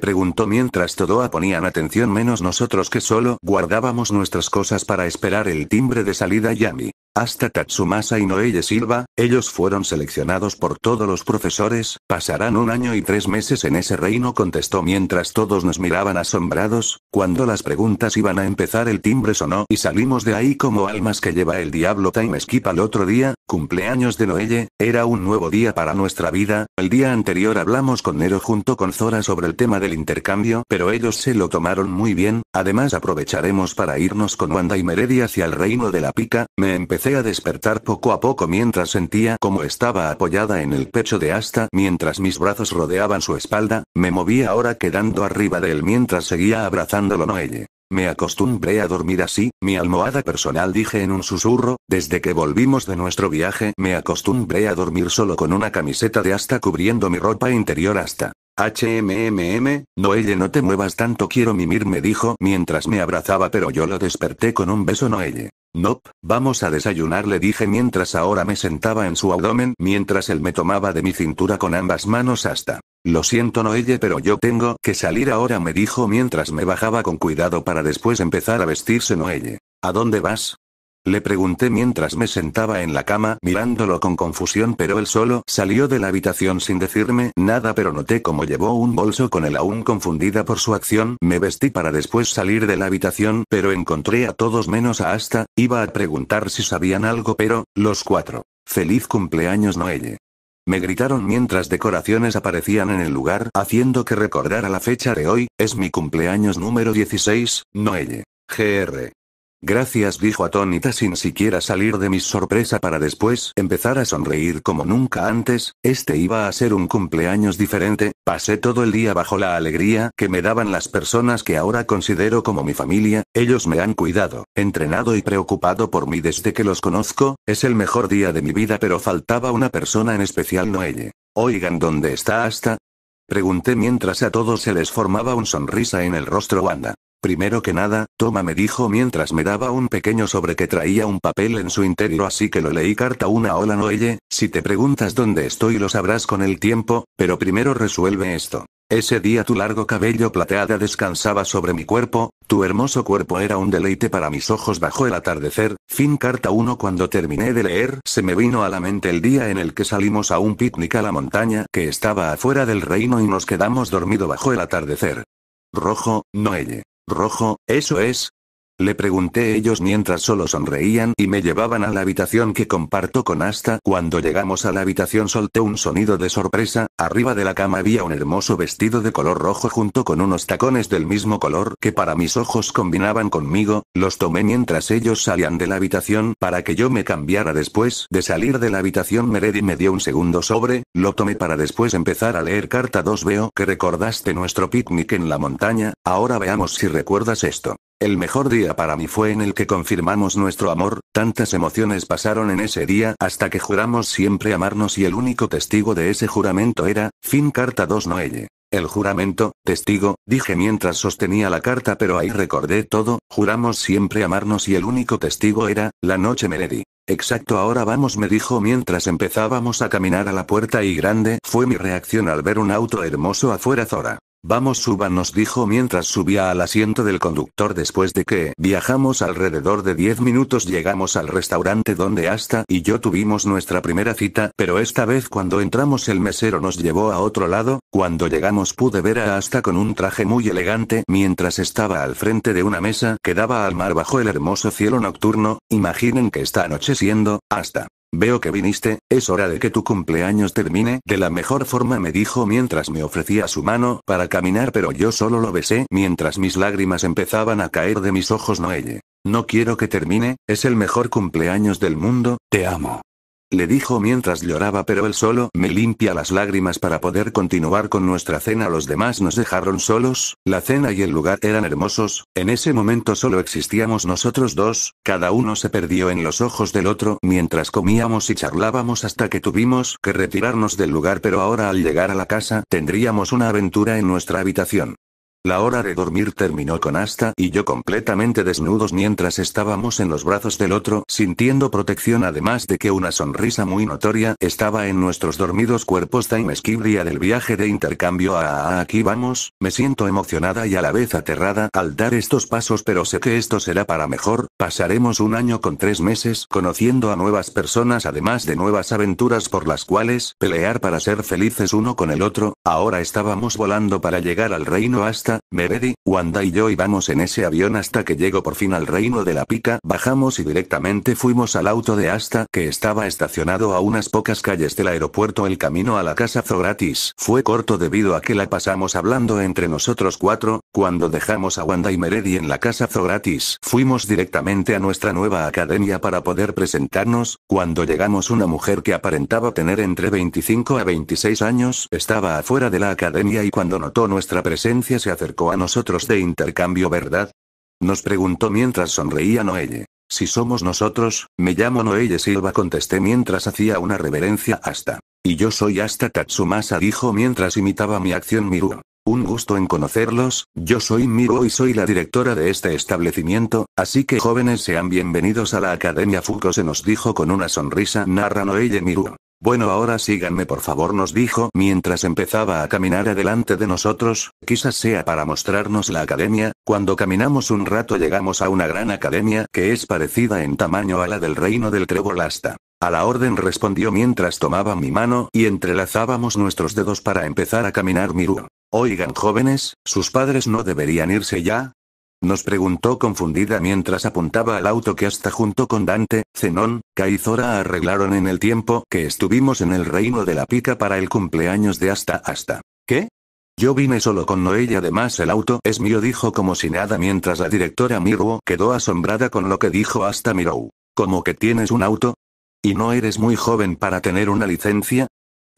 Speaker 1: Preguntó mientras todo ponían atención menos nosotros que solo guardábamos nuestras cosas para esperar el timbre de salida Yami. Hasta Tatsumasa y Noelle Silva, ellos fueron seleccionados por todos los profesores, pasarán un año y tres meses en ese reino contestó mientras todos nos miraban asombrados, cuando las preguntas iban a empezar el timbre sonó y salimos de ahí como almas que lleva el diablo time skip al otro día, cumpleaños de Noelle, era un nuevo día para nuestra vida, el día anterior hablamos con Nero junto con Zora sobre el tema del intercambio pero ellos se lo tomaron muy bien, además aprovecharemos para irnos con Wanda y Meredi hacia el reino de la pica, me empezó a despertar poco a poco mientras sentía como estaba apoyada en el pecho de Asta mientras mis brazos rodeaban su espalda, me movía ahora quedando arriba de él mientras seguía abrazándolo Noelle. Me acostumbré a dormir así, mi almohada personal dije en un susurro, desde que volvimos de nuestro viaje me acostumbré a dormir solo con una camiseta de asta cubriendo mi ropa interior hasta HMMM, Noelle no te muevas tanto quiero mimir me dijo mientras me abrazaba pero yo lo desperté con un beso Noelle. Nope, vamos a desayunar le dije mientras ahora me sentaba en su abdomen mientras él me tomaba de mi cintura con ambas manos hasta. Lo siento Noelle pero yo tengo que salir ahora me dijo mientras me bajaba con cuidado para después empezar a vestirse Noelle. ¿A dónde vas? Le pregunté mientras me sentaba en la cama mirándolo con confusión pero él solo salió de la habitación sin decirme nada pero noté cómo llevó un bolso con él aún confundida por su acción. Me vestí para después salir de la habitación pero encontré a todos menos a Asta, iba a preguntar si sabían algo pero, los cuatro. Feliz cumpleaños Noelle. Me gritaron mientras decoraciones aparecían en el lugar, haciendo que recordara la fecha de hoy, es mi cumpleaños número 16, Noelle. GR. Gracias, dijo atónita sin siquiera salir de mi sorpresa para después empezar a sonreír como nunca antes, este iba a ser un cumpleaños diferente, pasé todo el día bajo la alegría que me daban las personas que ahora considero como mi familia, ellos me han cuidado, entrenado y preocupado por mí desde que los conozco, es el mejor día de mi vida pero faltaba una persona en especial Noelle. Oigan, ¿dónde está hasta Pregunté mientras a todos se les formaba un sonrisa en el rostro Wanda. Primero que nada, toma me dijo mientras me daba un pequeño sobre que traía un papel en su interior así que lo leí carta una hola noelle, si te preguntas dónde estoy lo sabrás con el tiempo, pero primero resuelve esto. Ese día tu largo cabello plateada descansaba sobre mi cuerpo, tu hermoso cuerpo era un deleite para mis ojos bajo el atardecer, fin carta 1 cuando terminé de leer se me vino a la mente el día en el que salimos a un picnic a la montaña que estaba afuera del reino y nos quedamos dormido bajo el atardecer. Rojo, Noelle rojo, eso es, le pregunté ellos mientras solo sonreían y me llevaban a la habitación que comparto con Asta. Cuando llegamos a la habitación solté un sonido de sorpresa, arriba de la cama había un hermoso vestido de color rojo junto con unos tacones del mismo color que para mis ojos combinaban conmigo, los tomé mientras ellos salían de la habitación para que yo me cambiara después de salir de la habitación Meredi me dio un segundo sobre, lo tomé para después empezar a leer carta 2 veo que recordaste nuestro picnic en la montaña, ahora veamos si recuerdas esto. El mejor día para mí fue en el que confirmamos nuestro amor, tantas emociones pasaron en ese día hasta que juramos siempre amarnos y el único testigo de ese juramento era, fin carta 2 Noelle. El juramento, testigo, dije mientras sostenía la carta pero ahí recordé todo, juramos siempre amarnos y el único testigo era, la noche meredi. Exacto ahora vamos me dijo mientras empezábamos a caminar a la puerta y grande fue mi reacción al ver un auto hermoso afuera Zora. Vamos suba nos dijo mientras subía al asiento del conductor después de que viajamos alrededor de 10 minutos llegamos al restaurante donde Asta y yo tuvimos nuestra primera cita, pero esta vez cuando entramos el mesero nos llevó a otro lado, cuando llegamos pude ver a Asta con un traje muy elegante mientras estaba al frente de una mesa que daba al mar bajo el hermoso cielo nocturno, imaginen que está anocheciendo, hasta. Veo que viniste, es hora de que tu cumpleaños termine de la mejor forma me dijo mientras me ofrecía su mano para caminar pero yo solo lo besé mientras mis lágrimas empezaban a caer de mis ojos Noelle. No quiero que termine, es el mejor cumpleaños del mundo, te amo le dijo mientras lloraba pero él solo me limpia las lágrimas para poder continuar con nuestra cena. Los demás nos dejaron solos, la cena y el lugar eran hermosos, en ese momento solo existíamos nosotros dos, cada uno se perdió en los ojos del otro mientras comíamos y charlábamos hasta que tuvimos que retirarnos del lugar pero ahora al llegar a la casa tendríamos una aventura en nuestra habitación. La hora de dormir terminó con Asta y yo completamente desnudos mientras estábamos en los brazos del otro, sintiendo protección además de que una sonrisa muy notoria estaba en nuestros dormidos cuerpos. Time Skip del viaje de intercambio a aquí vamos, me siento emocionada y a la vez aterrada al dar estos pasos pero sé que esto será para mejor, pasaremos un año con tres meses conociendo a nuevas personas además de nuevas aventuras por las cuales pelear para ser felices uno con el otro, Ahora estábamos volando para llegar al reino hasta, Meredi, Wanda y yo íbamos en ese avión hasta que llegó por fin al reino de la pica, bajamos y directamente fuimos al auto de hasta que estaba estacionado a unas pocas calles del aeropuerto. El camino a la casa Zogratis fue corto debido a que la pasamos hablando entre nosotros cuatro, cuando dejamos a Wanda y Meredi en la casa Zogratis, fuimos directamente a nuestra nueva academia para poder presentarnos. Cuando llegamos, una mujer que aparentaba tener entre 25 a 26 años estaba afuera de la academia y cuando notó nuestra presencia se acercó a nosotros de intercambio, ¿verdad? Nos preguntó mientras sonreía Noelle. Si somos nosotros, me llamo Noelle Silva, contesté mientras hacía una reverencia hasta. Y yo soy hasta Tatsumasa, dijo mientras imitaba mi acción Miru. Un gusto en conocerlos, yo soy Miru y soy la directora de este establecimiento, así que jóvenes sean bienvenidos a la Academia Fuko se nos dijo con una sonrisa narra Noelle Miru. Bueno ahora síganme por favor nos dijo mientras empezaba a caminar adelante de nosotros, quizás sea para mostrarnos la academia, cuando caminamos un rato llegamos a una gran academia que es parecida en tamaño a la del reino del Trebolasta. A la orden respondió mientras tomaba mi mano y entrelazábamos nuestros dedos para empezar a caminar Miru. Oigan jóvenes, ¿sus padres no deberían irse ya? Nos preguntó confundida mientras apuntaba al auto que hasta junto con Dante, Zenón, Caizora arreglaron en el tiempo que estuvimos en el reino de la pica para el cumpleaños de hasta hasta. ¿Qué? Yo vine solo con Noel y además el auto es mío, dijo como si nada mientras la directora Miruo quedó asombrada con lo que dijo hasta Mirou. ¿Cómo que tienes un auto? ¿Y no eres muy joven para tener una licencia?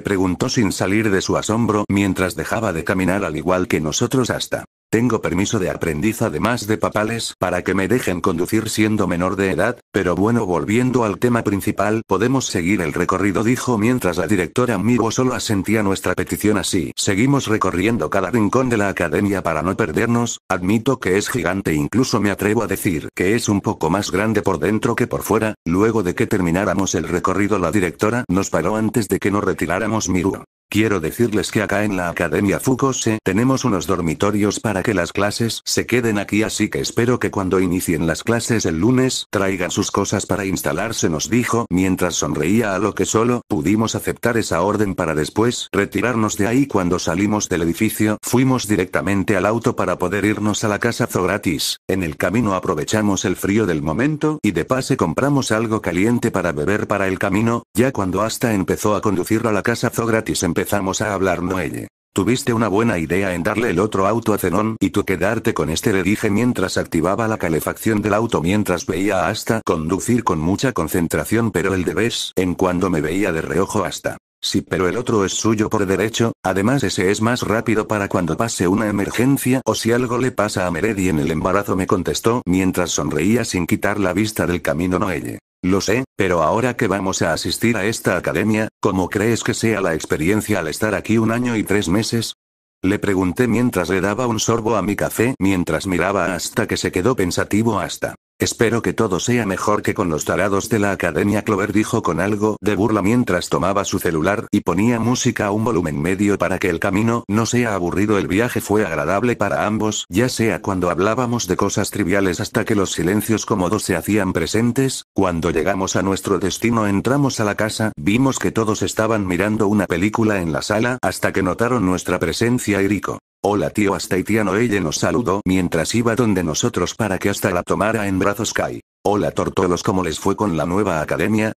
Speaker 1: preguntó sin salir de su asombro mientras dejaba de caminar al igual que nosotros hasta tengo permiso de aprendiz además de papales para que me dejen conducir siendo menor de edad, pero bueno volviendo al tema principal podemos seguir el recorrido dijo mientras la directora Miru solo asentía nuestra petición así. Seguimos recorriendo cada rincón de la academia para no perdernos, admito que es gigante incluso me atrevo a decir que es un poco más grande por dentro que por fuera, luego de que termináramos el recorrido la directora nos paró antes de que nos retiráramos Miru. Quiero decirles que acá en la Academia Fukose tenemos unos dormitorios para que las clases se queden aquí así que espero que cuando inicien las clases el lunes traigan sus cosas para instalarse nos dijo mientras sonreía a lo que solo pudimos aceptar esa orden para después retirarnos de ahí cuando salimos del edificio fuimos directamente al auto para poder irnos a la casa Zogratis, en el camino aprovechamos el frío del momento y de pase compramos algo caliente para beber para el camino, ya cuando hasta empezó a conducirlo a la casa Zogratis empezó empezamos a hablar Noelle. Tuviste una buena idea en darle el otro auto a Zenón y tú quedarte con este le dije mientras activaba la calefacción del auto mientras veía a Asta conducir con mucha concentración pero el de vez en cuando me veía de reojo hasta. Sí pero el otro es suyo por derecho, además ese es más rápido para cuando pase una emergencia o si algo le pasa a Meredy en el embarazo me contestó mientras sonreía sin quitar la vista del camino Noelle. Lo sé, pero ahora que vamos a asistir a esta academia, ¿cómo crees que sea la experiencia al estar aquí un año y tres meses? Le pregunté mientras le daba un sorbo a mi café mientras miraba hasta que se quedó pensativo hasta Espero que todo sea mejor que con los tarados de la academia, Clover dijo con algo de burla mientras tomaba su celular y ponía música a un volumen medio para que el camino no sea aburrido. El viaje fue agradable para ambos, ya sea cuando hablábamos de cosas triviales hasta que los silencios cómodos se hacían presentes. Cuando llegamos a nuestro destino, entramos a la casa, vimos que todos estaban mirando una película en la sala hasta que notaron nuestra presencia y Rico. Hola tío hasta ella nos saludó mientras iba donde nosotros para que hasta la tomara en brazos Kai. Hola tortolos ¿cómo les fue con la nueva academia?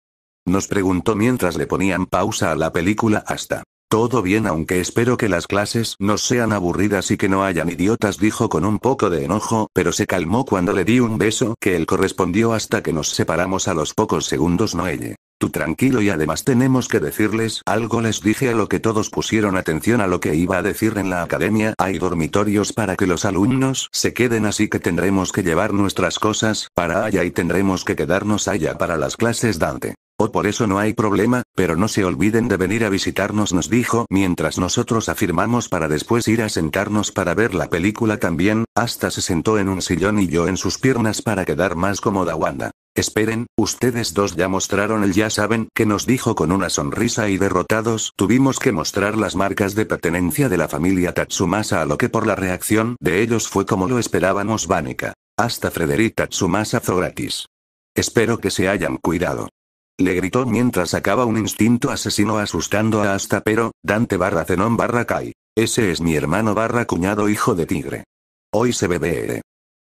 Speaker 1: Nos preguntó mientras le ponían pausa a la película hasta. Todo bien aunque espero que las clases no sean aburridas y que no hayan idiotas dijo con un poco de enojo, pero se calmó cuando le di un beso que él correspondió hasta que nos separamos a los pocos segundos Noelle. Tú tranquilo y además tenemos que decirles algo les dije a lo que todos pusieron atención a lo que iba a decir en la academia hay dormitorios para que los alumnos se queden así que tendremos que llevar nuestras cosas para allá y tendremos que quedarnos allá para las clases Dante. Oh, por eso no hay problema, pero no se olviden de venir a visitarnos, nos dijo, mientras nosotros afirmamos para después ir a sentarnos para ver la película también, hasta se sentó en un sillón y yo en sus piernas para quedar más cómoda Wanda. Esperen, ustedes dos ya mostraron el ya saben que nos dijo con una sonrisa y derrotados tuvimos que mostrar las marcas de pertenencia de la familia Tatsumasa a lo que por la reacción de ellos fue como lo esperábamos Vanica. Hasta Frederick Tatsumasa Zoratis. Espero que se hayan cuidado. Le gritó mientras sacaba un instinto asesino asustando a hasta pero, Dante barra Zenón barra Kai. Ese es mi hermano barra cuñado hijo de tigre. Hoy se bebe.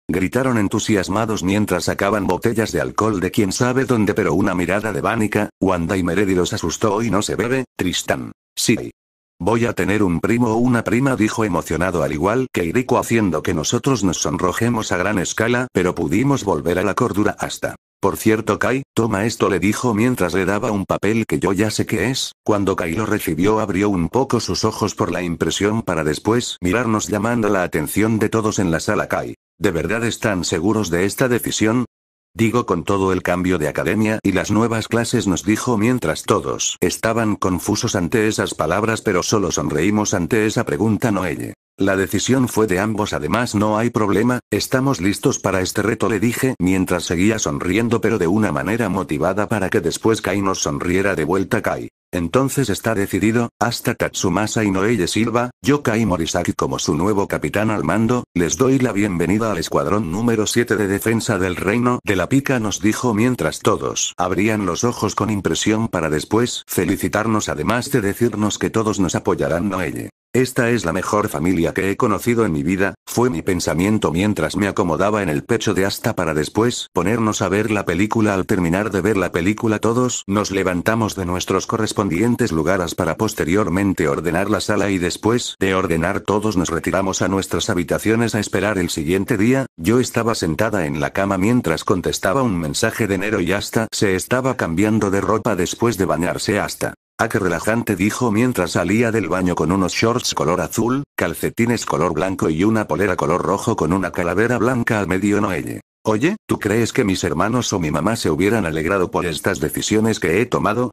Speaker 1: Gritaron entusiasmados mientras sacaban botellas de alcohol de quién sabe dónde pero una mirada de Vánica, Wanda y Meredi los asustó y no se bebe, Tristan. Sí. Voy a tener un primo o una prima dijo emocionado al igual que Irico haciendo que nosotros nos sonrojemos a gran escala pero pudimos volver a la cordura hasta. Por cierto Kai, toma esto le dijo mientras le daba un papel que yo ya sé que es, cuando Kai lo recibió abrió un poco sus ojos por la impresión para después mirarnos llamando la atención de todos en la sala Kai. ¿De verdad están seguros de esta decisión? Digo con todo el cambio de academia y las nuevas clases nos dijo mientras todos estaban confusos ante esas palabras pero solo sonreímos ante esa pregunta Noelle. La decisión fue de ambos, además no hay problema, estamos listos para este reto, le dije mientras seguía sonriendo pero de una manera motivada para que después Kai nos sonriera de vuelta Kai. Entonces está decidido, hasta Tatsumasa y Noelle Silva, Yokai Morisaki como su nuevo capitán al mando, les doy la bienvenida al escuadrón número 7 de defensa del reino de la pica nos dijo mientras todos abrían los ojos con impresión para después felicitarnos además de decirnos que todos nos apoyarán Noelle. Esta es la mejor familia que he conocido en mi vida, fue mi pensamiento mientras me acomodaba en el pecho de hasta para después ponernos a ver la película al terminar de ver la película todos nos levantamos de nuestros correspondientes dientes lugares para posteriormente ordenar la sala y después de ordenar todos nos retiramos a nuestras habitaciones a esperar el siguiente día, yo estaba sentada en la cama mientras contestaba un mensaje de enero y hasta se estaba cambiando de ropa después de bañarse hasta. a ah, qué relajante dijo mientras salía del baño con unos shorts color azul, calcetines color blanco y una polera color rojo con una calavera blanca al medio noelle. Oye, ¿tú crees que mis hermanos o mi mamá se hubieran alegrado por estas decisiones que he tomado?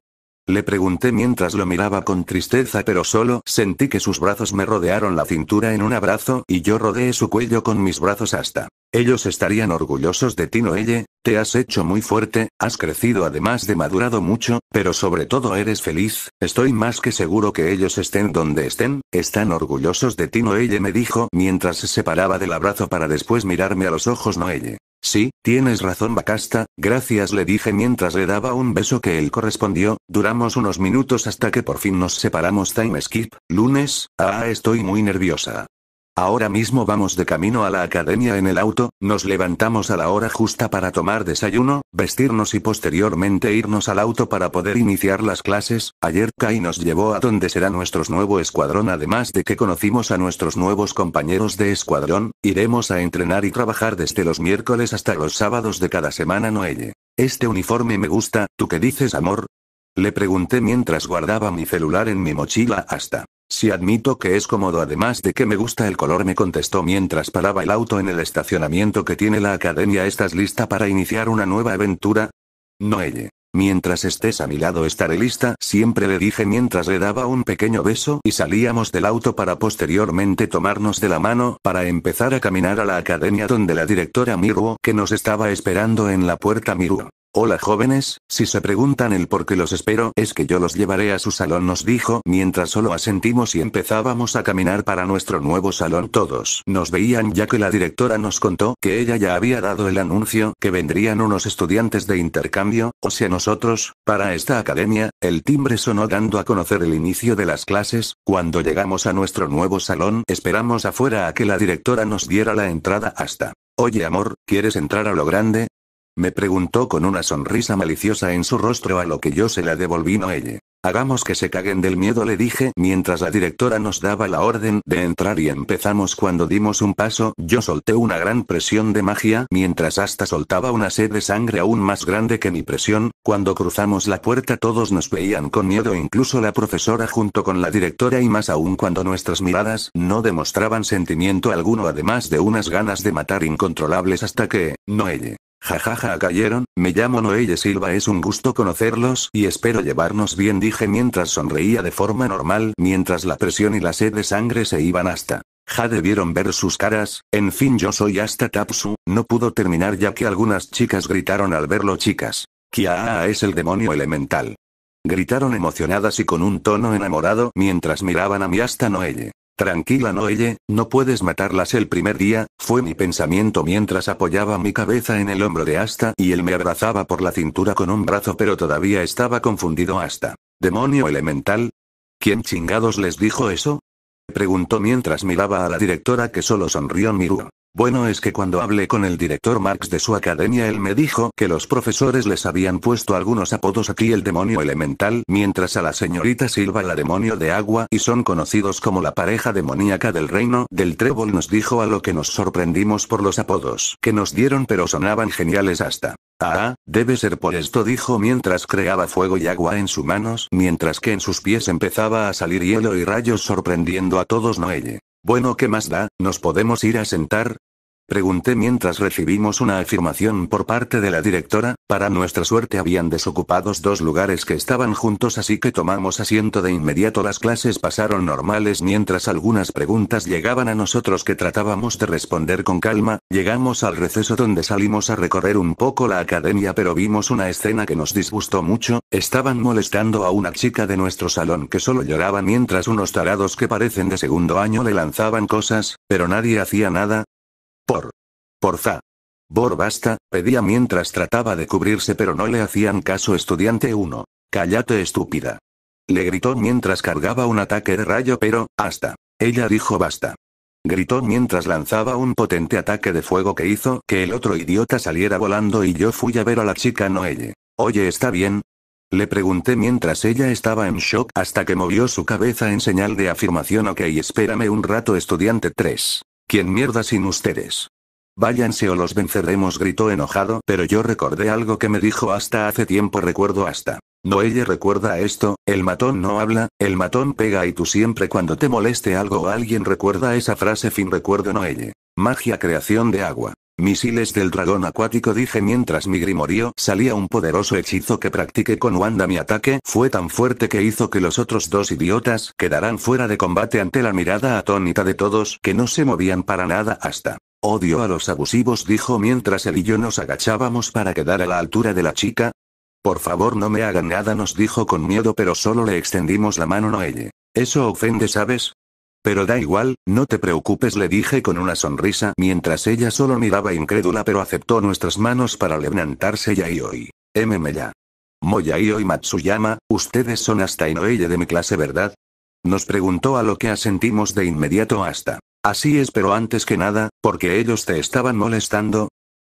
Speaker 1: Le pregunté mientras lo miraba con tristeza pero solo sentí que sus brazos me rodearon la cintura en un abrazo y yo rodeé su cuello con mis brazos hasta. Ellos estarían orgullosos de ti Noelle, te has hecho muy fuerte, has crecido además de madurado mucho, pero sobre todo eres feliz, estoy más que seguro que ellos estén donde estén, están orgullosos de ti Noelle me dijo mientras se separaba del abrazo para después mirarme a los ojos Noelle. Sí, tienes razón Bacasta, gracias le dije mientras le daba un beso que él correspondió, duramos unos minutos hasta que por fin nos separamos time skip, lunes, ah estoy muy nerviosa. Ahora mismo vamos de camino a la academia en el auto, nos levantamos a la hora justa para tomar desayuno, vestirnos y posteriormente irnos al auto para poder iniciar las clases. Ayer Kai nos llevó a donde será nuestro nuevo escuadrón, además de que conocimos a nuestros nuevos compañeros de escuadrón, iremos a entrenar y trabajar desde los miércoles hasta los sábados de cada semana Noelle. Este uniforme me gusta, ¿tú qué dices amor? Le pregunté mientras guardaba mi celular en mi mochila hasta si admito que es cómodo además de que me gusta el color me contestó mientras paraba el auto en el estacionamiento que tiene la academia ¿estás lista para iniciar una nueva aventura? No ella. Mientras estés a mi lado estaré lista, siempre le dije mientras le daba un pequeño beso y salíamos del auto para posteriormente tomarnos de la mano para empezar a caminar a la academia donde la directora Miruo que nos estaba esperando en la puerta Miruo. Hola jóvenes, si se preguntan el por qué los espero es que yo los llevaré a su salón nos dijo mientras solo asentimos y empezábamos a caminar para nuestro nuevo salón todos nos veían ya que la directora nos contó que ella ya había dado el anuncio que vendrían unos estudiantes de intercambio, o sea nosotros, para esta academia, el timbre sonó dando a conocer el inicio de las clases, cuando llegamos a nuestro nuevo salón esperamos afuera a que la directora nos diera la entrada hasta Oye amor, ¿quieres entrar a lo grande? Me preguntó con una sonrisa maliciosa en su rostro a lo que yo se la devolví no ella. Hagamos que se caguen del miedo le dije mientras la directora nos daba la orden de entrar y empezamos cuando dimos un paso yo solté una gran presión de magia mientras hasta soltaba una sed de sangre aún más grande que mi presión, cuando cruzamos la puerta todos nos veían con miedo incluso la profesora junto con la directora y más aún cuando nuestras miradas no demostraban sentimiento alguno además de unas ganas de matar incontrolables hasta que, no ella Jajaja, cayeron, me llamo Noelle Silva, es un gusto conocerlos y espero llevarnos bien, dije mientras sonreía de forma normal, mientras la presión y la sed de sangre se iban hasta. Ja debieron ver sus caras, en fin yo soy hasta Tapsu, no pudo terminar ya que algunas chicas gritaron al verlo chicas. Kia es el demonio elemental. Gritaron emocionadas y con un tono enamorado mientras miraban a mi hasta Noelle. Tranquila Noelle, no puedes matarlas el primer día, fue mi pensamiento mientras apoyaba mi cabeza en el hombro de Asta y él me abrazaba por la cintura con un brazo pero todavía estaba confundido Asta. ¿Demonio elemental? ¿Quién chingados les dijo eso? Preguntó mientras miraba a la directora que solo sonrió miru. Bueno es que cuando hablé con el director Marx de su academia él me dijo que los profesores les habían puesto algunos apodos aquí el demonio elemental, mientras a la señorita Silva la demonio de agua y son conocidos como la pareja demoníaca del reino del trébol nos dijo a lo que nos sorprendimos por los apodos que nos dieron pero sonaban geniales hasta. Ah, debe ser por esto dijo mientras creaba fuego y agua en sus manos, mientras que en sus pies empezaba a salir hielo y rayos sorprendiendo a todos Noelle. Bueno, ¿qué más da? Nos podemos ir a sentar, Pregunté mientras recibimos una afirmación por parte de la directora, para nuestra suerte habían desocupados dos lugares que estaban juntos así que tomamos asiento de inmediato las clases pasaron normales mientras algunas preguntas llegaban a nosotros que tratábamos de responder con calma, llegamos al receso donde salimos a recorrer un poco la academia pero vimos una escena que nos disgustó mucho, estaban molestando a una chica de nuestro salón que solo lloraba mientras unos tarados que parecen de segundo año le lanzaban cosas, pero nadie hacía nada, por. Porza. Bor basta, pedía mientras trataba de cubrirse pero no le hacían caso estudiante 1. Cállate estúpida. Le gritó mientras cargaba un ataque de rayo pero, hasta. Ella dijo basta. Gritó mientras lanzaba un potente ataque de fuego que hizo que el otro idiota saliera volando y yo fui a ver a la chica Noelle. Oye, ¿está bien? Le pregunté mientras ella estaba en shock hasta que movió su cabeza en señal de afirmación ok espérame un rato estudiante 3. ¿Quién mierda sin ustedes? Váyanse o los venceremos, gritó enojado, pero yo recordé algo que me dijo hasta hace tiempo, recuerdo hasta. Noelle recuerda esto, el matón no habla, el matón pega y tú siempre cuando te moleste algo o alguien recuerda esa frase fin recuerdo Noelle. Magia creación de agua. Misiles del dragón acuático dije mientras mi grimorio salía un poderoso hechizo que practiqué con Wanda mi ataque fue tan fuerte que hizo que los otros dos idiotas quedaran fuera de combate ante la mirada atónita de todos que no se movían para nada hasta. Odio a los abusivos dijo mientras él y yo nos agachábamos para quedar a la altura de la chica. Por favor no me hagan nada nos dijo con miedo pero solo le extendimos la mano ella Eso ofende sabes, pero da igual, no te preocupes, le dije con una sonrisa mientras ella solo miraba incrédula, pero aceptó nuestras manos para levantarse hoy. MM ya. Moyaio y Matsuyama, ustedes son hasta ella de mi clase, ¿verdad? Nos preguntó a lo que asentimos de inmediato hasta. Así es, pero antes que nada, porque ellos te estaban molestando.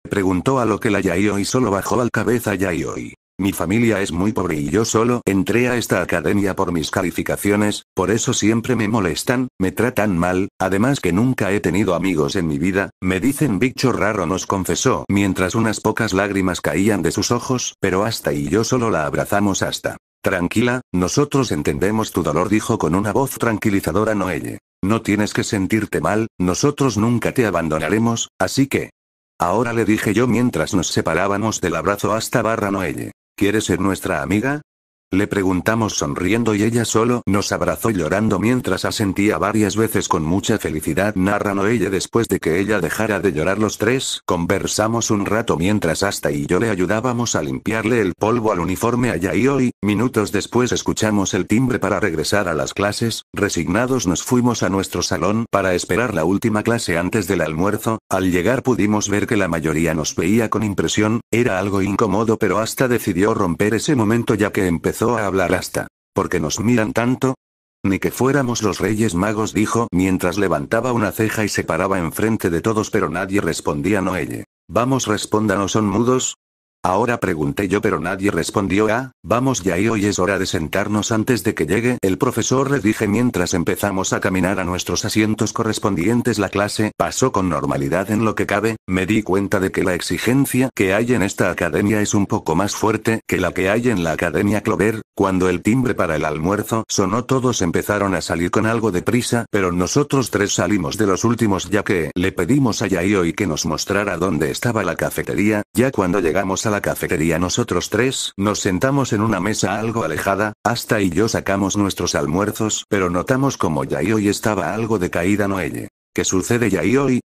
Speaker 1: Preguntó a lo que la y solo bajó al cabeza hoy. Mi familia es muy pobre y yo solo entré a esta academia por mis calificaciones, por eso siempre me molestan, me tratan mal, además que nunca he tenido amigos en mi vida, me dicen bicho raro nos confesó mientras unas pocas lágrimas caían de sus ojos, pero hasta y yo solo la abrazamos hasta. Tranquila, nosotros entendemos tu dolor dijo con una voz tranquilizadora Noelle. No tienes que sentirte mal, nosotros nunca te abandonaremos, así que... Ahora le dije yo mientras nos separábamos del abrazo hasta barra Noelle. ¿Quieres ser nuestra amiga? Le preguntamos sonriendo y ella solo nos abrazó llorando mientras asentía varias veces con mucha felicidad narrano ella después de que ella dejara de llorar los tres conversamos un rato mientras hasta y yo le ayudábamos a limpiarle el polvo al uniforme allá y hoy minutos después escuchamos el timbre para regresar a las clases, resignados nos fuimos a nuestro salón para esperar la última clase antes del almuerzo, al llegar pudimos ver que la mayoría nos veía con impresión, era algo incómodo pero hasta decidió romper ese momento ya que empezó a hablar hasta. porque nos miran tanto? Ni que fuéramos los reyes magos, dijo mientras levantaba una ceja y se paraba enfrente de todos, pero nadie respondía. No, ella. Vamos, respóndanos, son mudos, Ahora pregunté yo pero nadie respondió ah, vamos ya hoy es hora de sentarnos antes de que llegue el profesor le dije mientras empezamos a caminar a nuestros asientos correspondientes la clase pasó con normalidad en lo que cabe, me di cuenta de que la exigencia que hay en esta academia es un poco más fuerte que la que hay en la academia Clover, cuando el timbre para el almuerzo sonó todos empezaron a salir con algo de prisa pero nosotros tres salimos de los últimos ya que le pedimos a Yayoi que nos mostrara dónde estaba la cafetería, ya cuando llegamos a la cafetería nosotros tres, nos sentamos en una mesa algo alejada, hasta y yo sacamos nuestros almuerzos, pero notamos como hoy estaba algo decaída Noelle. ¿Qué sucede hoy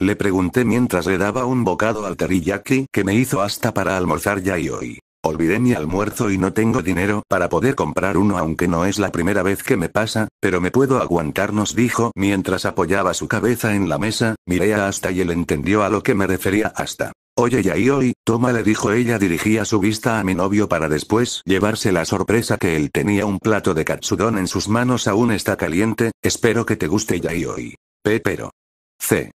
Speaker 1: Le pregunté mientras le daba un bocado al teriyaki que me hizo hasta para almorzar hoy Olvidé mi almuerzo y no tengo dinero para poder comprar uno aunque no es la primera vez que me pasa, pero me puedo aguantar nos dijo mientras apoyaba su cabeza en la mesa, miré a hasta y él entendió a lo que me refería hasta Oye Yayoi, toma le dijo ella dirigía su vista a mi novio para después llevarse la sorpresa que él tenía un plato de katsudon en sus manos aún está caliente, espero que te guste Yayoi. P pero. C.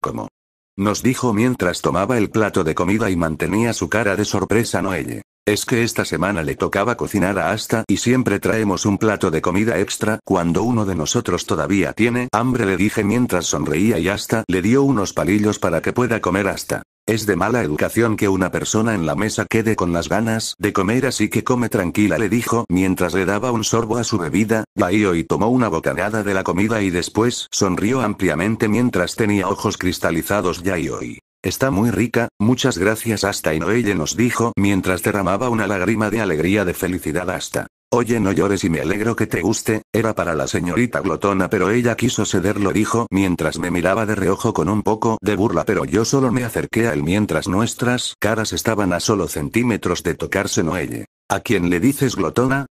Speaker 1: ¿Cómo? Nos dijo mientras tomaba el plato de comida y mantenía su cara de sorpresa Noelle. Es que esta semana le tocaba cocinar a Asta y siempre traemos un plato de comida extra cuando uno de nosotros todavía tiene hambre le dije mientras sonreía y hasta le dio unos palillos para que pueda comer Asta. Es de mala educación que una persona en la mesa quede con las ganas de comer así que come tranquila le dijo mientras le daba un sorbo a su bebida, y tomó una bocanada de la comida y después sonrió ampliamente mientras tenía ojos cristalizados Yaioi. Está muy rica, muchas gracias hasta y Noelle nos dijo mientras derramaba una lágrima de alegría de felicidad hasta. Oye no llores y me alegro que te guste, era para la señorita glotona pero ella quiso cederlo dijo mientras me miraba de reojo con un poco de burla pero yo solo me acerqué a él mientras nuestras caras estaban a solo centímetros de tocarse Noelle. ¿A quién le dices glotona?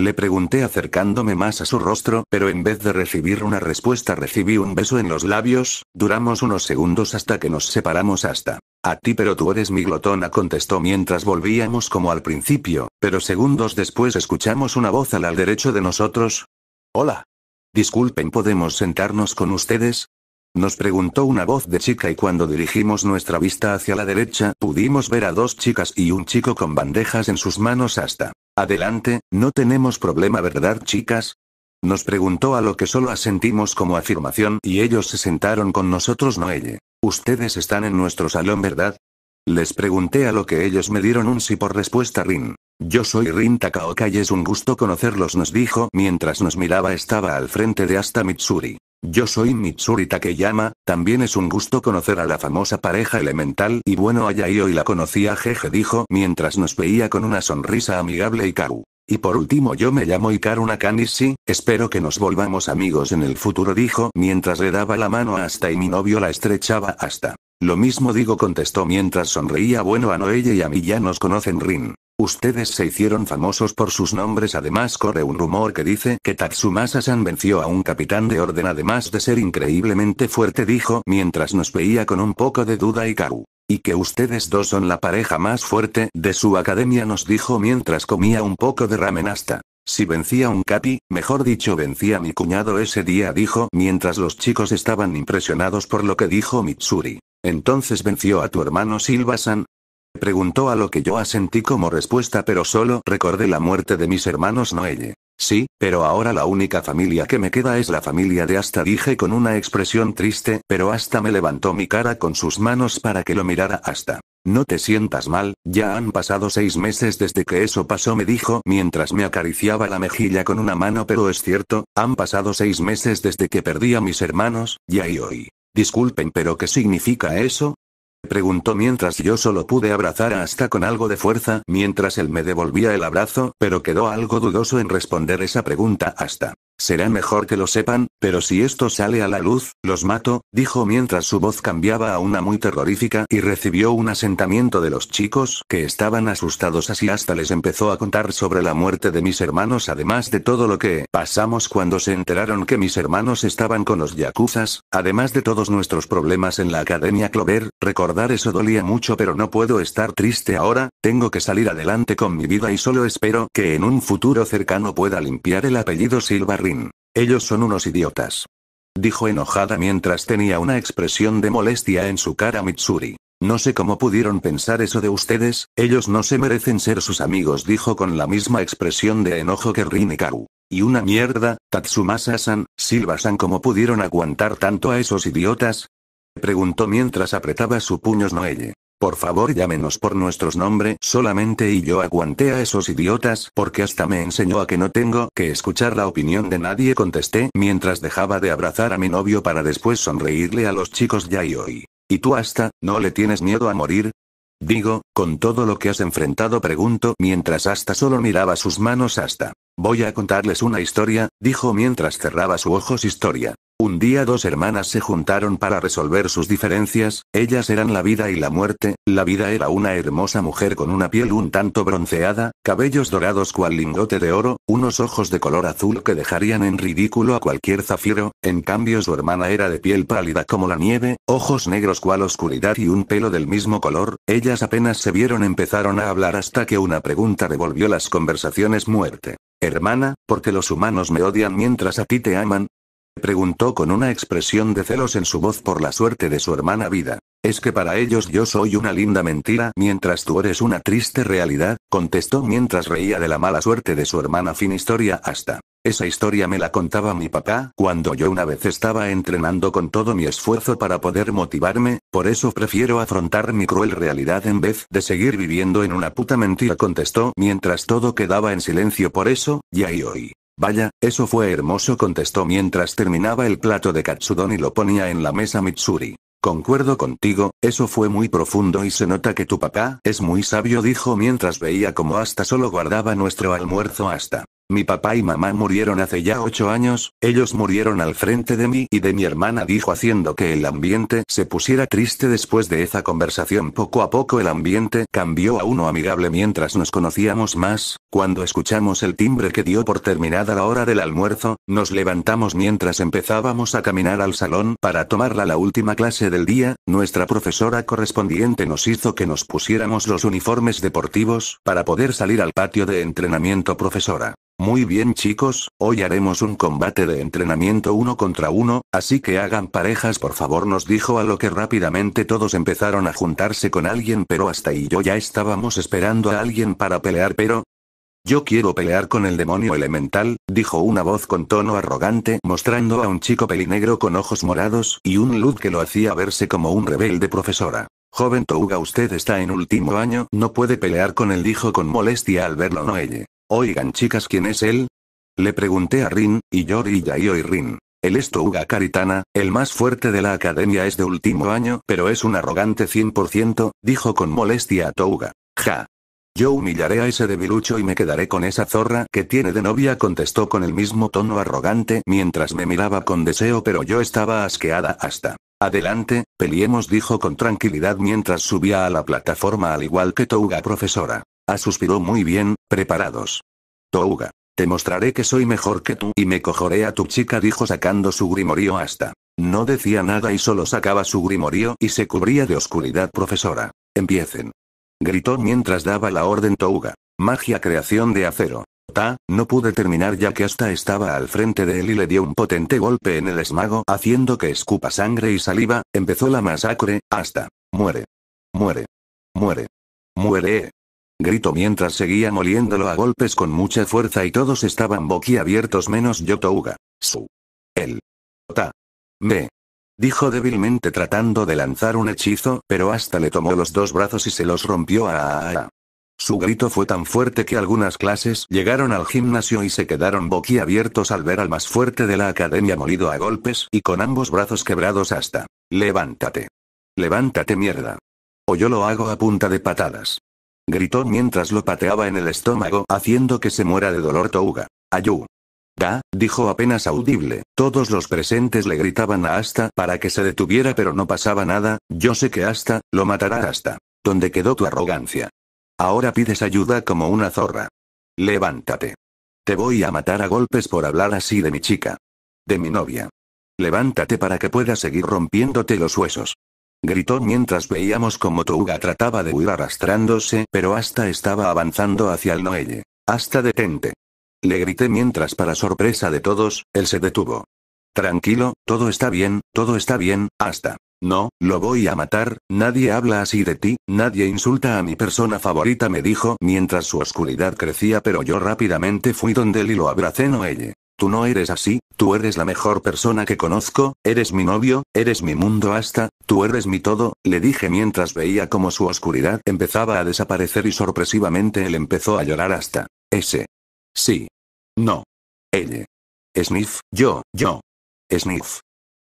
Speaker 1: Le pregunté acercándome más a su rostro, pero en vez de recibir una respuesta recibí un beso en los labios, duramos unos segundos hasta que nos separamos hasta. A ti pero tú eres mi glotona contestó mientras volvíamos como al principio, pero segundos después escuchamos una voz al al derecho de nosotros. Hola. Disculpen, ¿podemos sentarnos con ustedes? Nos preguntó una voz de chica y cuando dirigimos nuestra vista hacia la derecha pudimos ver a dos chicas y un chico con bandejas en sus manos hasta. Adelante, no tenemos problema ¿verdad chicas? Nos preguntó a lo que solo asentimos como afirmación y ellos se sentaron con nosotros Noelle. Ustedes están en nuestro salón ¿verdad? Les pregunté a lo que ellos me dieron un sí por respuesta Rin. Yo soy Rin Takaoka y es un gusto conocerlos nos dijo mientras nos miraba estaba al frente de hasta Mitsuri. Yo soy Mitsuri Takeyama, también es un gusto conocer a la famosa pareja elemental y bueno a Yayo y la conocía Jeje dijo mientras nos veía con una sonrisa amigable Ikaru. Y por último yo me llamo Ikaru Nakanishi, espero que nos volvamos amigos en el futuro dijo mientras le daba la mano hasta y mi novio la estrechaba hasta. Lo mismo digo contestó mientras sonreía bueno a Noelle y a mí ya nos conocen Rin. Ustedes se hicieron famosos por sus nombres además corre un rumor que dice que Tatsumasa-san venció a un capitán de orden además de ser increíblemente fuerte dijo mientras nos veía con un poco de duda Ikaru. Y que ustedes dos son la pareja más fuerte de su academia nos dijo mientras comía un poco de ramen hasta. Si vencía un capi, mejor dicho vencía mi cuñado ese día dijo mientras los chicos estaban impresionados por lo que dijo Mitsuri. Entonces venció a tu hermano Silva-san, preguntó a lo que yo asentí como respuesta pero solo recordé la muerte de mis hermanos Noelle. Sí, pero ahora la única familia que me queda es la familia de Asta dije con una expresión triste, pero hasta me levantó mi cara con sus manos para que lo mirara hasta No te sientas mal, ya han pasado seis meses desde que eso pasó me dijo mientras me acariciaba la mejilla con una mano pero es cierto, han pasado seis meses desde que perdí a mis hermanos, ya y hoy. Disculpen pero ¿qué significa eso? preguntó mientras yo solo pude abrazar a Asta con algo de fuerza mientras él me devolvía el abrazo, pero quedó algo dudoso en responder esa pregunta hasta. Será mejor que lo sepan, pero si esto sale a la luz, los mato, dijo mientras su voz cambiaba a una muy terrorífica y recibió un asentamiento de los chicos que estaban asustados así hasta les empezó a contar sobre la muerte de mis hermanos además de todo lo que pasamos cuando se enteraron que mis hermanos estaban con los yakuzas, además de todos nuestros problemas en la Academia Clover, recordar eso dolía mucho pero no puedo estar triste ahora, tengo que salir adelante con mi vida y solo espero que en un futuro cercano pueda limpiar el apellido Silva ellos son unos idiotas. Dijo enojada mientras tenía una expresión de molestia en su cara Mitsuri. No sé cómo pudieron pensar eso de ustedes, ellos no se merecen ser sus amigos, dijo con la misma expresión de enojo que Rinikau. Y una mierda, Tatsumasa-san, Silva-san, ¿cómo pudieron aguantar tanto a esos idiotas? Preguntó mientras apretaba su puños Noelle. Por favor llámenos por nuestros nombres solamente y yo aguanté a esos idiotas porque hasta me enseñó a que no tengo que escuchar la opinión de nadie contesté mientras dejaba de abrazar a mi novio para después sonreírle a los chicos ya y hoy. ¿Y tú hasta, no le tienes miedo a morir? Digo, con todo lo que has enfrentado pregunto mientras hasta solo miraba sus manos hasta. Voy a contarles una historia, dijo mientras cerraba su ojos historia. Un día dos hermanas se juntaron para resolver sus diferencias, ellas eran la vida y la muerte, la vida era una hermosa mujer con una piel un tanto bronceada, cabellos dorados cual lingote de oro, unos ojos de color azul que dejarían en ridículo a cualquier zafiro, en cambio su hermana era de piel pálida como la nieve, ojos negros cual oscuridad y un pelo del mismo color, ellas apenas se vieron empezaron a hablar hasta que una pregunta revolvió las conversaciones muerte. Hermana, ¿por qué los humanos me odian mientras a ti te aman? Preguntó con una expresión de celos en su voz por la suerte de su hermana vida. Es que para ellos yo soy una linda mentira mientras tú eres una triste realidad, contestó mientras reía de la mala suerte de su hermana fin historia hasta esa historia me la contaba mi papá cuando yo una vez estaba entrenando con todo mi esfuerzo para poder motivarme, por eso prefiero afrontar mi cruel realidad en vez de seguir viviendo en una puta mentira, contestó mientras todo quedaba en silencio. Por eso, ya y hoy. Vaya, eso fue hermoso, contestó mientras terminaba el plato de katsudon y lo ponía en la mesa Mitsuri. Concuerdo contigo, eso fue muy profundo y se nota que tu papá es muy sabio, dijo mientras veía como hasta solo guardaba nuestro almuerzo hasta mi papá y mamá murieron hace ya ocho años, ellos murieron al frente de mí y de mi hermana dijo haciendo que el ambiente se pusiera triste después de esa conversación. Poco a poco el ambiente cambió a uno amigable mientras nos conocíamos más, cuando escuchamos el timbre que dio por terminada la hora del almuerzo, nos levantamos mientras empezábamos a caminar al salón para tomarla la última clase del día, nuestra profesora correspondiente nos hizo que nos pusiéramos los uniformes deportivos para poder salir al patio de entrenamiento profesora. Muy bien chicos, hoy haremos un combate de entrenamiento uno contra uno, así que hagan parejas por favor nos dijo a lo que rápidamente todos empezaron a juntarse con alguien pero hasta y yo ya estábamos esperando a alguien para pelear pero... Yo quiero pelear con el demonio elemental, dijo una voz con tono arrogante mostrando a un chico pelinegro con ojos morados y un look que lo hacía verse como un rebelde profesora. Joven Touga usted está en último año, no puede pelear con él dijo con molestia al verlo Noelle. Oigan chicas, ¿quién es él? Le pregunté a Rin, y Yori y Yayo y Rin. El es Touga Karitana, el más fuerte de la academia es de último año, pero es un arrogante 100%, dijo con molestia a Touga. Ja. Yo humillaré a ese debilucho y me quedaré con esa zorra que tiene de novia, contestó con el mismo tono arrogante mientras me miraba con deseo, pero yo estaba asqueada hasta. Adelante, peleemos, dijo con tranquilidad mientras subía a la plataforma al igual que Touga profesora. Ah suspiró muy bien, preparados. Touga. Te mostraré que soy mejor que tú y me cogeré a tu chica dijo sacando su grimorío hasta. No decía nada y solo sacaba su grimorío y se cubría de oscuridad profesora. Empiecen. Gritó mientras daba la orden Touga. Magia creación de acero. Ta, no pude terminar ya que hasta estaba al frente de él y le dio un potente golpe en el esmago haciendo que escupa sangre y saliva, empezó la masacre, hasta. Muere. Muere. Muere. Muere. Grito mientras seguía moliéndolo a golpes con mucha fuerza y todos estaban boquiabiertos menos Yotouga. Su. El. Ta. Me. Dijo débilmente tratando de lanzar un hechizo, pero hasta le tomó los dos brazos y se los rompió a... a, a. Su grito fue tan fuerte que algunas clases llegaron al gimnasio y se quedaron boquiabiertos al ver al más fuerte de la academia molido a golpes y con ambos brazos quebrados hasta. Levántate. Levántate mierda. O yo lo hago a punta de patadas gritó mientras lo pateaba en el estómago, haciendo que se muera de dolor Touga. Ayú. Da, dijo apenas audible. Todos los presentes le gritaban a Asta para que se detuviera, pero no pasaba nada. Yo sé que Asta, lo matará Asta. ¿Dónde quedó tu arrogancia? Ahora pides ayuda como una zorra. Levántate. Te voy a matar a golpes por hablar así de mi chica. De mi novia. Levántate para que pueda seguir rompiéndote los huesos gritó mientras veíamos cómo Touga trataba de huir arrastrándose, pero hasta estaba avanzando hacia el Noelle. Hasta detente. Le grité mientras para sorpresa de todos, él se detuvo. Tranquilo, todo está bien, todo está bien, hasta. No, lo voy a matar, nadie habla así de ti, nadie insulta a mi persona favorita me dijo mientras su oscuridad crecía pero yo rápidamente fui donde él y lo abracé Noelle. Tú no eres así, tú eres la mejor persona que conozco, eres mi novio, eres mi mundo hasta, tú eres mi todo, le dije mientras veía como su oscuridad empezaba a desaparecer y sorpresivamente él empezó a llorar hasta. S. Sí. No. L. Smith, yo, yo. Smith.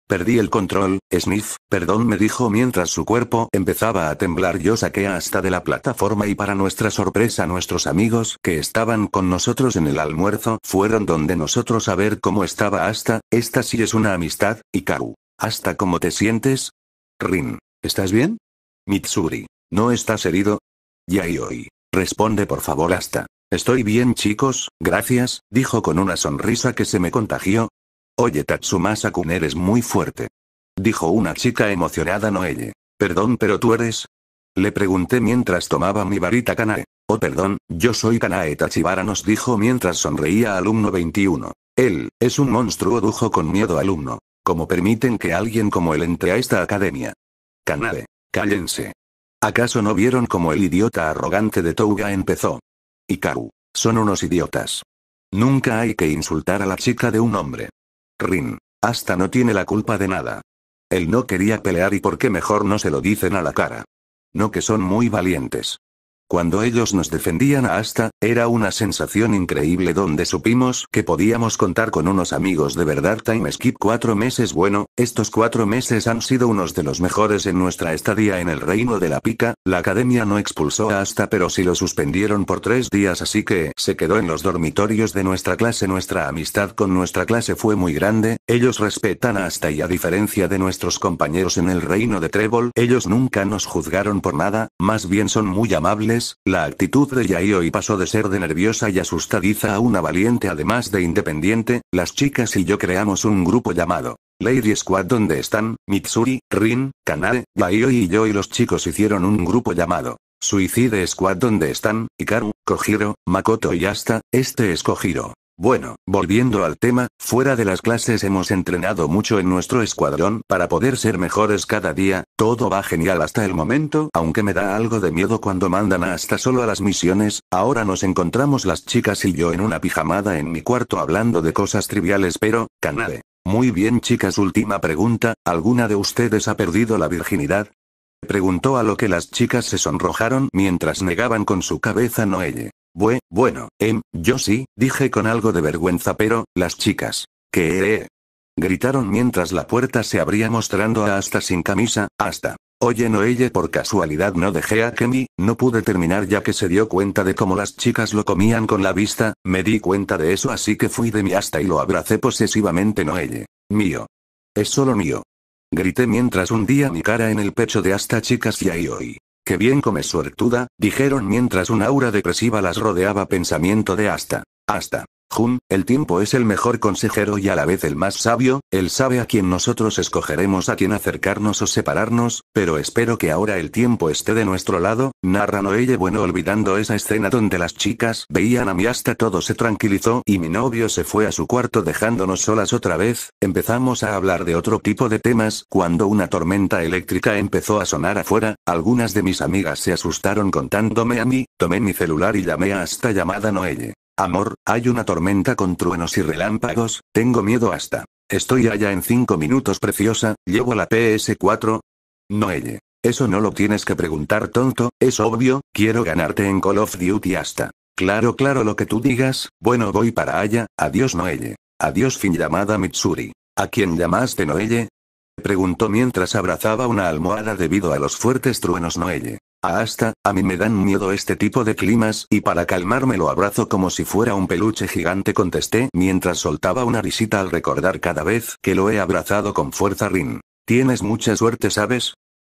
Speaker 1: Perdí el control, Sniff, perdón me dijo mientras su cuerpo empezaba a temblar yo saqué hasta de la plataforma y para nuestra sorpresa nuestros amigos que estaban con nosotros en el almuerzo fueron donde nosotros a ver cómo estaba hasta, esta sí es una amistad, Ikaru. ¿Hasta cómo te sientes? Rin. ¿Estás bien? Mitsuri. ¿No estás herido? Yayoi. Responde por favor hasta. Estoy bien chicos, gracias, dijo con una sonrisa que se me contagió, Oye Tatsumasa Kun eres muy fuerte. Dijo una chica emocionada Noelle. Perdón pero tú eres... Le pregunté mientras tomaba mi varita Kanae. Oh perdón, yo soy Kanae Tachibara nos dijo mientras sonreía alumno 21. Él, es un monstruo dujo con miedo alumno. ¿Cómo permiten que alguien como él entre a esta academia? Kanae, cállense. ¿Acaso no vieron cómo el idiota arrogante de Touga empezó? Ikaru, son unos idiotas. Nunca hay que insultar a la chica de un hombre. Rin. Hasta no tiene la culpa de nada. Él no quería pelear y por qué mejor no se lo dicen a la cara. No que son muy valientes. Cuando ellos nos defendían a Asta, era una sensación increíble donde supimos que podíamos contar con unos amigos de verdad. Time Skip cuatro meses bueno, estos cuatro meses han sido unos de los mejores en nuestra estadía en el reino de la pica, la academia no expulsó a Asta pero sí lo suspendieron por tres días así que se quedó en los dormitorios de nuestra clase. Nuestra amistad con nuestra clase fue muy grande, ellos respetan a Asta y a diferencia de nuestros compañeros en el reino de Trébol, ellos nunca nos juzgaron por nada, más bien son muy amables la actitud de Yayoi pasó de ser de nerviosa y asustadiza a una valiente además de independiente, las chicas y yo creamos un grupo llamado Lady Squad donde están, Mitsuri, Rin, Kanae, Yayoi y yo y los chicos hicieron un grupo llamado Suicide Squad donde están, Ikaru, Kojiro, Makoto y hasta, este es Kojiro. Bueno, volviendo al tema, fuera de las clases hemos entrenado mucho en nuestro escuadrón para poder ser mejores cada día, todo va genial hasta el momento, aunque me da algo de miedo cuando mandan hasta solo a las misiones, ahora nos encontramos las chicas y yo en una pijamada en mi cuarto hablando de cosas triviales pero, canale. Muy bien chicas última pregunta, ¿alguna de ustedes ha perdido la virginidad? Preguntó a lo que las chicas se sonrojaron mientras negaban con su cabeza Noelle. Bue, bueno, em, yo sí, dije con algo de vergüenza, pero, las chicas. Que eh, eh, Gritaron mientras la puerta se abría mostrando a hasta sin camisa, hasta. Oye Noelle por casualidad no dejé a Kemi, no pude terminar ya que se dio cuenta de cómo las chicas lo comían con la vista, me di cuenta de eso así que fui de mi hasta y lo abracé posesivamente Noelle. Mío. Es solo mío. Grité mientras hundía mi cara en el pecho de hasta chicas y ahí hoy. Qué bien comes suertuda, dijeron mientras un aura depresiva las rodeaba pensamiento de hasta. Hasta. Jun, el tiempo es el mejor consejero y a la vez el más sabio, él sabe a quién nosotros escogeremos a quién acercarnos o separarnos, pero espero que ahora el tiempo esté de nuestro lado, narra Noelle bueno olvidando esa escena donde las chicas veían a mi hasta todo se tranquilizó y mi novio se fue a su cuarto dejándonos solas otra vez, empezamos a hablar de otro tipo de temas cuando una tormenta eléctrica empezó a sonar afuera, algunas de mis amigas se asustaron contándome a mí, tomé mi celular y llamé a esta llamada Noelle. Amor, hay una tormenta con truenos y relámpagos, tengo miedo hasta. Estoy allá en cinco minutos preciosa, llevo la PS4. Noelle. Eso no lo tienes que preguntar tonto, es obvio, quiero ganarte en Call of Duty hasta. Claro, claro lo que tú digas, bueno voy para allá, adiós Noelle. Adiós fin llamada Mitsuri. ¿A quién llamaste Noelle? Preguntó mientras abrazaba una almohada debido a los fuertes truenos Noelle. Hasta, a mí me dan miedo este tipo de climas y para calmarme lo abrazo como si fuera un peluche gigante contesté mientras soltaba una risita al recordar cada vez que lo he abrazado con fuerza Rin. Tienes mucha suerte, ¿sabes?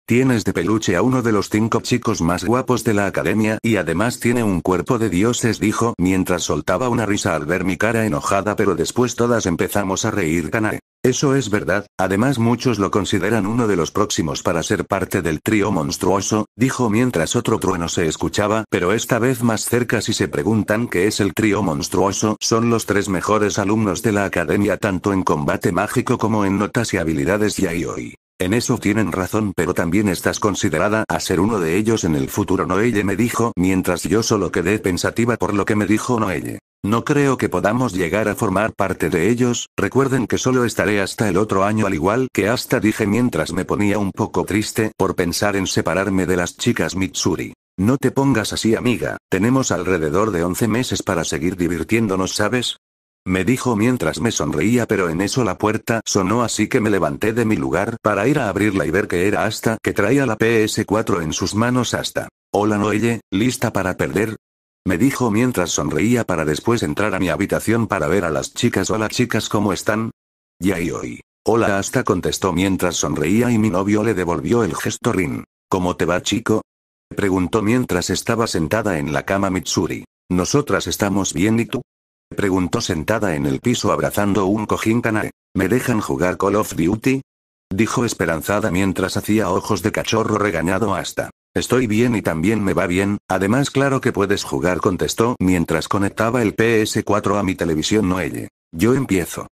Speaker 1: Tienes de peluche a uno de los cinco chicos más guapos de la academia y además tiene un cuerpo de dioses, dijo mientras soltaba una risa al ver mi cara enojada, pero después todas empezamos a reír. Kanae. Eso es verdad, además muchos lo consideran uno de los próximos para ser parte del trío monstruoso, dijo mientras otro trueno se escuchaba, pero esta vez más cerca si se preguntan qué es el trío monstruoso, son los tres mejores alumnos de la academia tanto en combate mágico como en notas y habilidades y hoy. En eso tienen razón, pero también estás considerada a ser uno de ellos en el futuro. Noelle me dijo, mientras yo solo quedé pensativa por lo que me dijo Noelle. No creo que podamos llegar a formar parte de ellos, recuerden que solo estaré hasta el otro año al igual que hasta dije mientras me ponía un poco triste por pensar en separarme de las chicas Mitsuri. No te pongas así amiga, tenemos alrededor de 11 meses para seguir divirtiéndonos, ¿sabes? Me dijo mientras me sonreía pero en eso la puerta sonó así que me levanté de mi lugar para ir a abrirla y ver que era hasta que traía la PS4 en sus manos hasta. Hola Noelle, ¿lista para perder? Me dijo mientras sonreía para después entrar a mi habitación para ver a las chicas. Hola chicas, ¿cómo están? Ya y hoy. Hola hasta contestó mientras sonreía y mi novio le devolvió el gesto Rin. ¿Cómo te va chico? Preguntó mientras estaba sentada en la cama Mitsuri. Nosotras estamos bien y tú? preguntó sentada en el piso abrazando un cojín canae. ¿Me dejan jugar Call of Duty? Dijo esperanzada mientras hacía ojos de cachorro regañado hasta. Estoy bien y también me va bien, además claro que puedes jugar contestó mientras conectaba el PS4 a mi televisión Noelle. Yo empiezo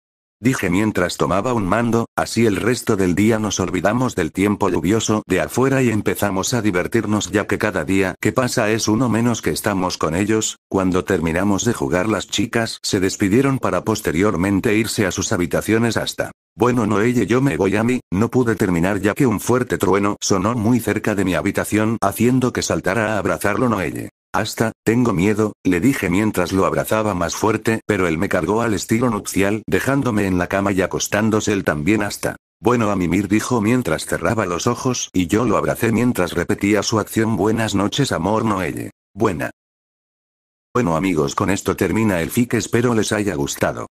Speaker 1: dije mientras tomaba un mando, así el resto del día nos olvidamos del tiempo lluvioso de afuera y empezamos a divertirnos ya que cada día que pasa es uno menos que estamos con ellos, cuando terminamos de jugar las chicas se despidieron para posteriormente irse a sus habitaciones hasta bueno Noelle yo me voy a mí, no pude terminar ya que un fuerte trueno sonó muy cerca de mi habitación haciendo que saltara a abrazarlo Noelle. Hasta, tengo miedo, le dije mientras lo abrazaba más fuerte, pero él me cargó al estilo nupcial dejándome en la cama y acostándose él también hasta. Bueno a mimir dijo mientras cerraba los ojos y yo lo abracé mientras repetía su acción buenas noches amor Noelle. Buena. Bueno amigos con esto termina el fic espero les haya gustado.